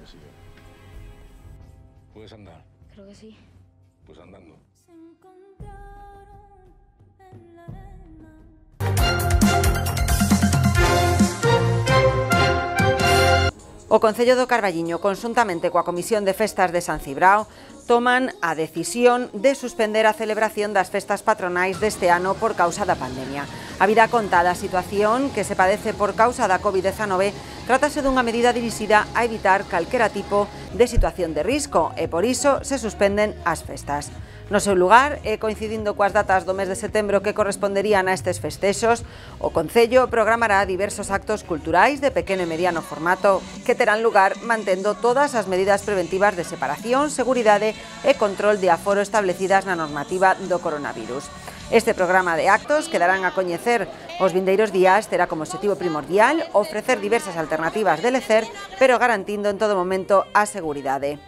O Concello do Carballiño, consuntamente coa Comisión de Festas de San Cibrao, toman a decisión de suspender a celebración das festas patronais deste ano por causa da pandemia. A vida contada a situación que se padece por causa da COVID-19 tratase dunha medida dirixida a evitar calquera tipo de situación de risco e por iso se suspenden as festas. No seu lugar, e coincidindo coas datas do mes de setembro que corresponderían a estes festexos, o Concello programará diversos actos culturais de pequeno e mediano formato que terán lugar mantendo todas as medidas preventivas de separación, seguridade e control de aforo establecidas na normativa do coronavirus. Este programa de actos que darán a coñecer os vindeiros días terá como objetivo primordial ofrecer diversas alternativas de lecer, pero garantindo en todo momento a seguridade.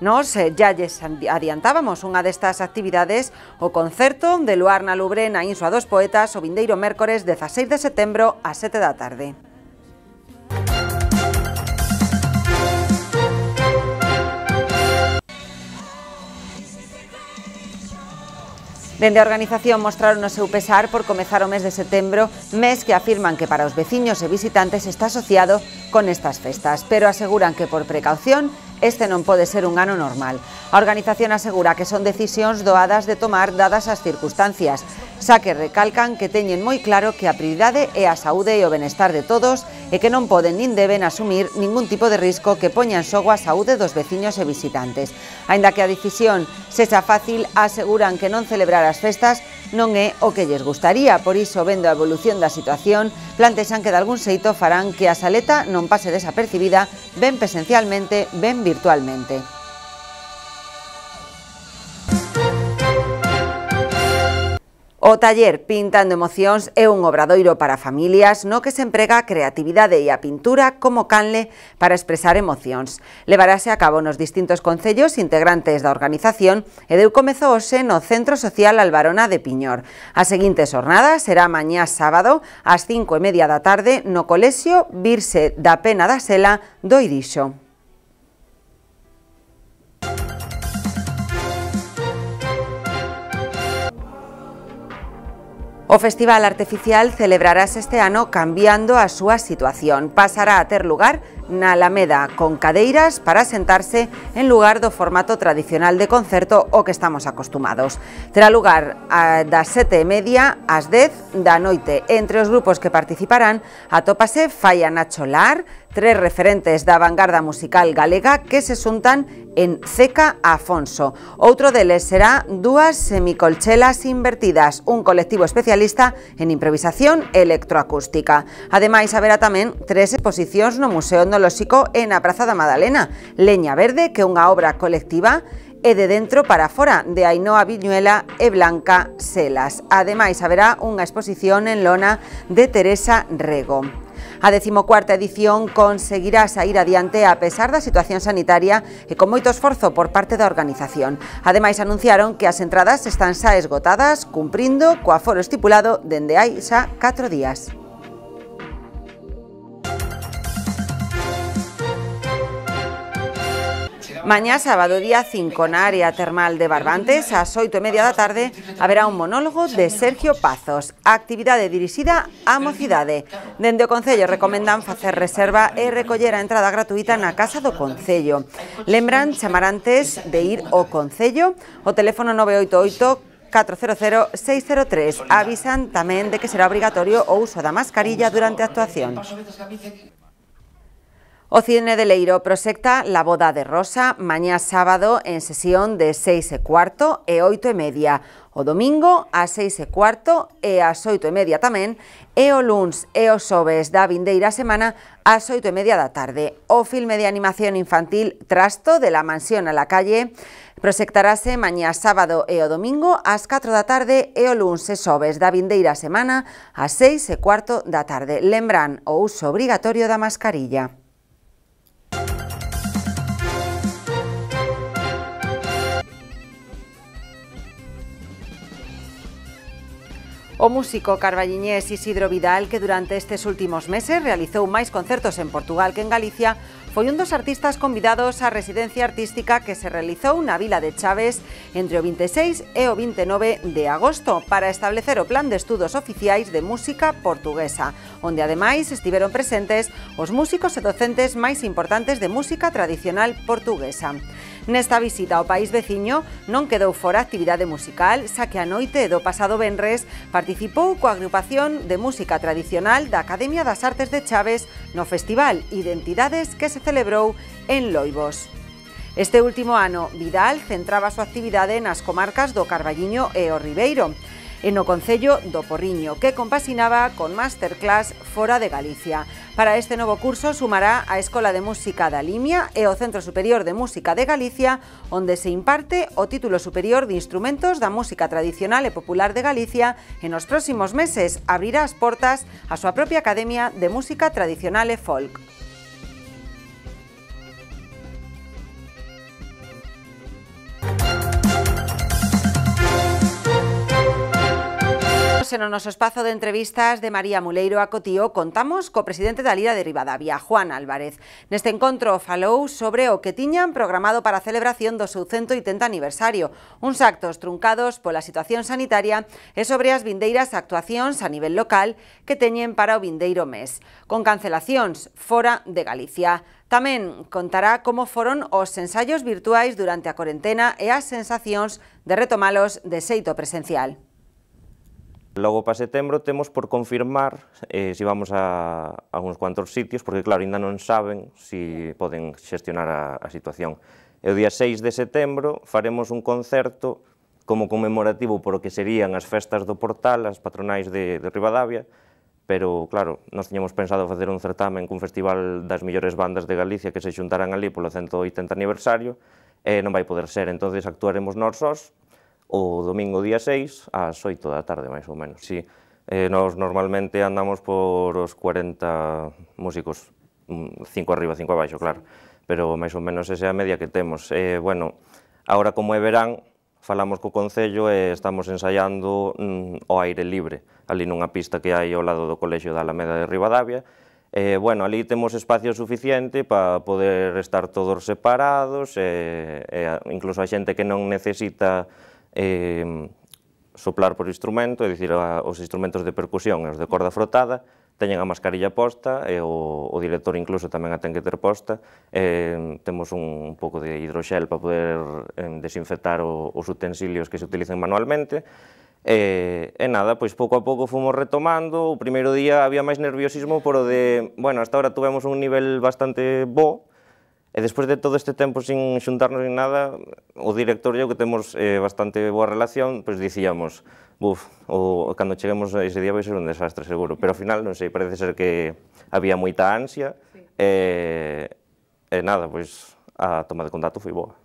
Nos eh, ya lles adiantábamos unha destas actividades o concerto de Luar na Lubrena Inso a dos poetas o vindeiro mércores 16 de setembro a 7 da tarde. Dende a organización mostraron o seu pesar por comezar o mes de setembro, mes que afirman que para os veciños e visitantes está asociado con estas festas, pero aseguran que por precaución Este non pode ser un ano normal. A organización asegura que son decisións doadas de tomar dadas as circunstancias, xa que recalcan que teñen moi claro que a prioridade é a saúde e o benestar de todos e que non poden nin deben asumir ningún tipo de risco que poña en xogo a saúde dos veciños e visitantes. Ainda que a decisión sexa fácil, aseguran que non celebrar as festas non é o que lles gustaría, por iso, vendo a evolución da situación, plantexan que de algún xeito farán que a saleta non pase desapercibida ben presencialmente, ben virtualmente. O taller Pintando Emocións é un obradoiro para familias no que se emprega a creatividade e a pintura como canle para expresar emocións. Levarase a cabo nos distintos concellos integrantes da organización e deu comezo hoxe no Centro Social Albarona de Piñor. A seguinte xornada será mañá sábado ás 5 e media da tarde no Colexio Virse da Pena da Sela do Irixo. O Festival Artificial celebrarase este ano cambiando a súa situación. Pasará a ter lugar na Alameda, con cadeiras para sentarse en lugar do formato tradicional de concerto o que estamos acostumados. Terá lugar a, das sete e media ás dez da noite. Entre os grupos que participarán atópase Falla Nacholar, tres referentes de vanguardia musical galega que se suntan en Ceca Afonso. ...otro de deles será Dúas Semicolchelas Invertidas, un colectivo especialista en improvisación electroacústica. ...además habrá también... tres exposicións no Museo Etnolóxico en a Praza da Madalena, Leña Verde, que es una obra colectiva e de dentro para fora de Ainhoa Viñuela e Blanca Selas. ...además habrá una exposición en lona de Teresa Rego. A decimocuarta edición conseguirá sair adiante a pesar da situación sanitaria e con moito esforzo por parte da organización. Ademais, anunciaron que as entradas están xa esgotadas, cumprindo co aforo estipulado dende hai xa 4 días. Mañá, sábado día 5, na área termal de Barbantes, ás 8 e media da tarde, haberá un monólogo de Sergio Pazos, actividade dirixida á mocidade. Dende o Concello recomendan facer reserva e recoller a entrada gratuita na Casa do Concello. Lembran chamar antes de ir ao Concello o teléfono 988 400-603. Avisan tamén de que será obrigatorio o uso da mascarilla durante a actuación. O Cine de Leiro proxecta La boda de Rosa mañá sábado en sesión de 6 e cuarto e 8 e media. O domingo a 6 e cuarto e ás 8 e media tamén e o luns e o xoves da vindeira semana ás 8 e media da tarde. O filme de animación infantil Trasto de la mansión a la calle proxectarase mañá sábado e o domingo ás 4 da tarde e o luns e xoves da vindeira semana ás 6 e cuarto da tarde. Lembran o uso obrigatorio da mascarilla. O músico carballiñés Isidro Vidal, que durante estes últimos meses realizou máis concertos en Portugal que en Galicia, foi un dos artistas convidados á residencia artística que se realizou na Vila de Chaves entre o 26 e o 29 de agosto para establecer o plan de estudos oficiais de música portuguesa, onde ademais estiveron presentes os músicos e docentes máis importantes de música tradicional portuguesa. Nesta visita ao país veciño non quedou fora actividade musical, xa que a noite do pasado venres participou coa agrupación de música tradicional da Academia das Artes de Chaves no Festival Identidades que se celebrou en Loibos. Este último ano, Vidal centraba a súa actividade nas comarcas do Carballiño e o Ribeiro, ...en oconcello Concello do Porriño, que compasinaba con masterclass fora de Galicia. Para este nuevo curso sumará a Escola de Música da Limia e o Centro Superior de Música de Galicia, ...donde se imparte o título superior de Instrumentos de Música Tradicional y e Popular de Galicia ...en los próximos meses abrirá las puertas... a su propia Academia de Música Tradicional e Folk. Imos en o noso espazo de entrevistas de María Muleiro a Cotío contamos co presidente da Lira de Rivadavia, Juan Álvarez. Neste encontro falou sobre o que tiñan programado para a celebración do seu 180 aniversario, uns actos truncados pola situación sanitaria e sobre as vindeiras actuacións a nivel local que teñen para o vindeiro mes, con cancelacións fora de Galicia. Tamén contará como foron os ensaios virtuais durante a corentena e as sensacións de retomalos de xeito presencial. Logo para setembro temos por confirmar eh, se si vamos a, a uns cuantos sitios, porque claro, ainda non saben se si poden xestionar a, a situación. E o día 6 de setembro faremos un concerto como conmemorativo por o que serían as festas do Portal, as patronais de, de Rivadavia, pero claro, nós tiñamos pensado facer un certamen cun festival das millores bandas de Galicia que se xuntaran ali polo 180 aniversario, e non vai poder ser, entonces actuaremos nós sós, o domingo día 6 ás 8 da tarde, máis ou menos. Si, eh, nos normalmente andamos por os 40 músicos, 5 mm, arriba, 5 abaixo, claro, pero máis ou menos esa é a media que temos. Eh, bueno, agora como é verán, falamos co Concello e estamos ensaiando mm, ao aire libre, ali nunha pista que hai ao lado do Colexio da Alameda de Rivadavia, eh, bueno, ali temos espacio suficiente para poder estar todos separados, e, eh, e eh, incluso a xente que non necesita eh, soplar por instrumento, é dicir, os instrumentos de percusión e os de corda frotada, teñen a mascarilla posta e o, o director incluso tamén a ten que ter posta. Eh, temos un, un pouco de hidroxel para poder eh, desinfectar o, os utensilios que se utilizan manualmente. E, e nada, pois pouco a pouco fomos retomando, o primeiro día había máis nerviosismo por o de, bueno, hasta ahora tuvemos un nivel bastante bo, E despois de todo este tempo sin xuntarnos en nada, o director e eu que temos eh, bastante boa relación, pois dicíamos, buf, o, cando cheguemos a ese día vai ser un desastre seguro, pero ao final, non sei, parece ser que había moita ansia, sí. e, eh, e nada, pois a toma de contacto foi boa.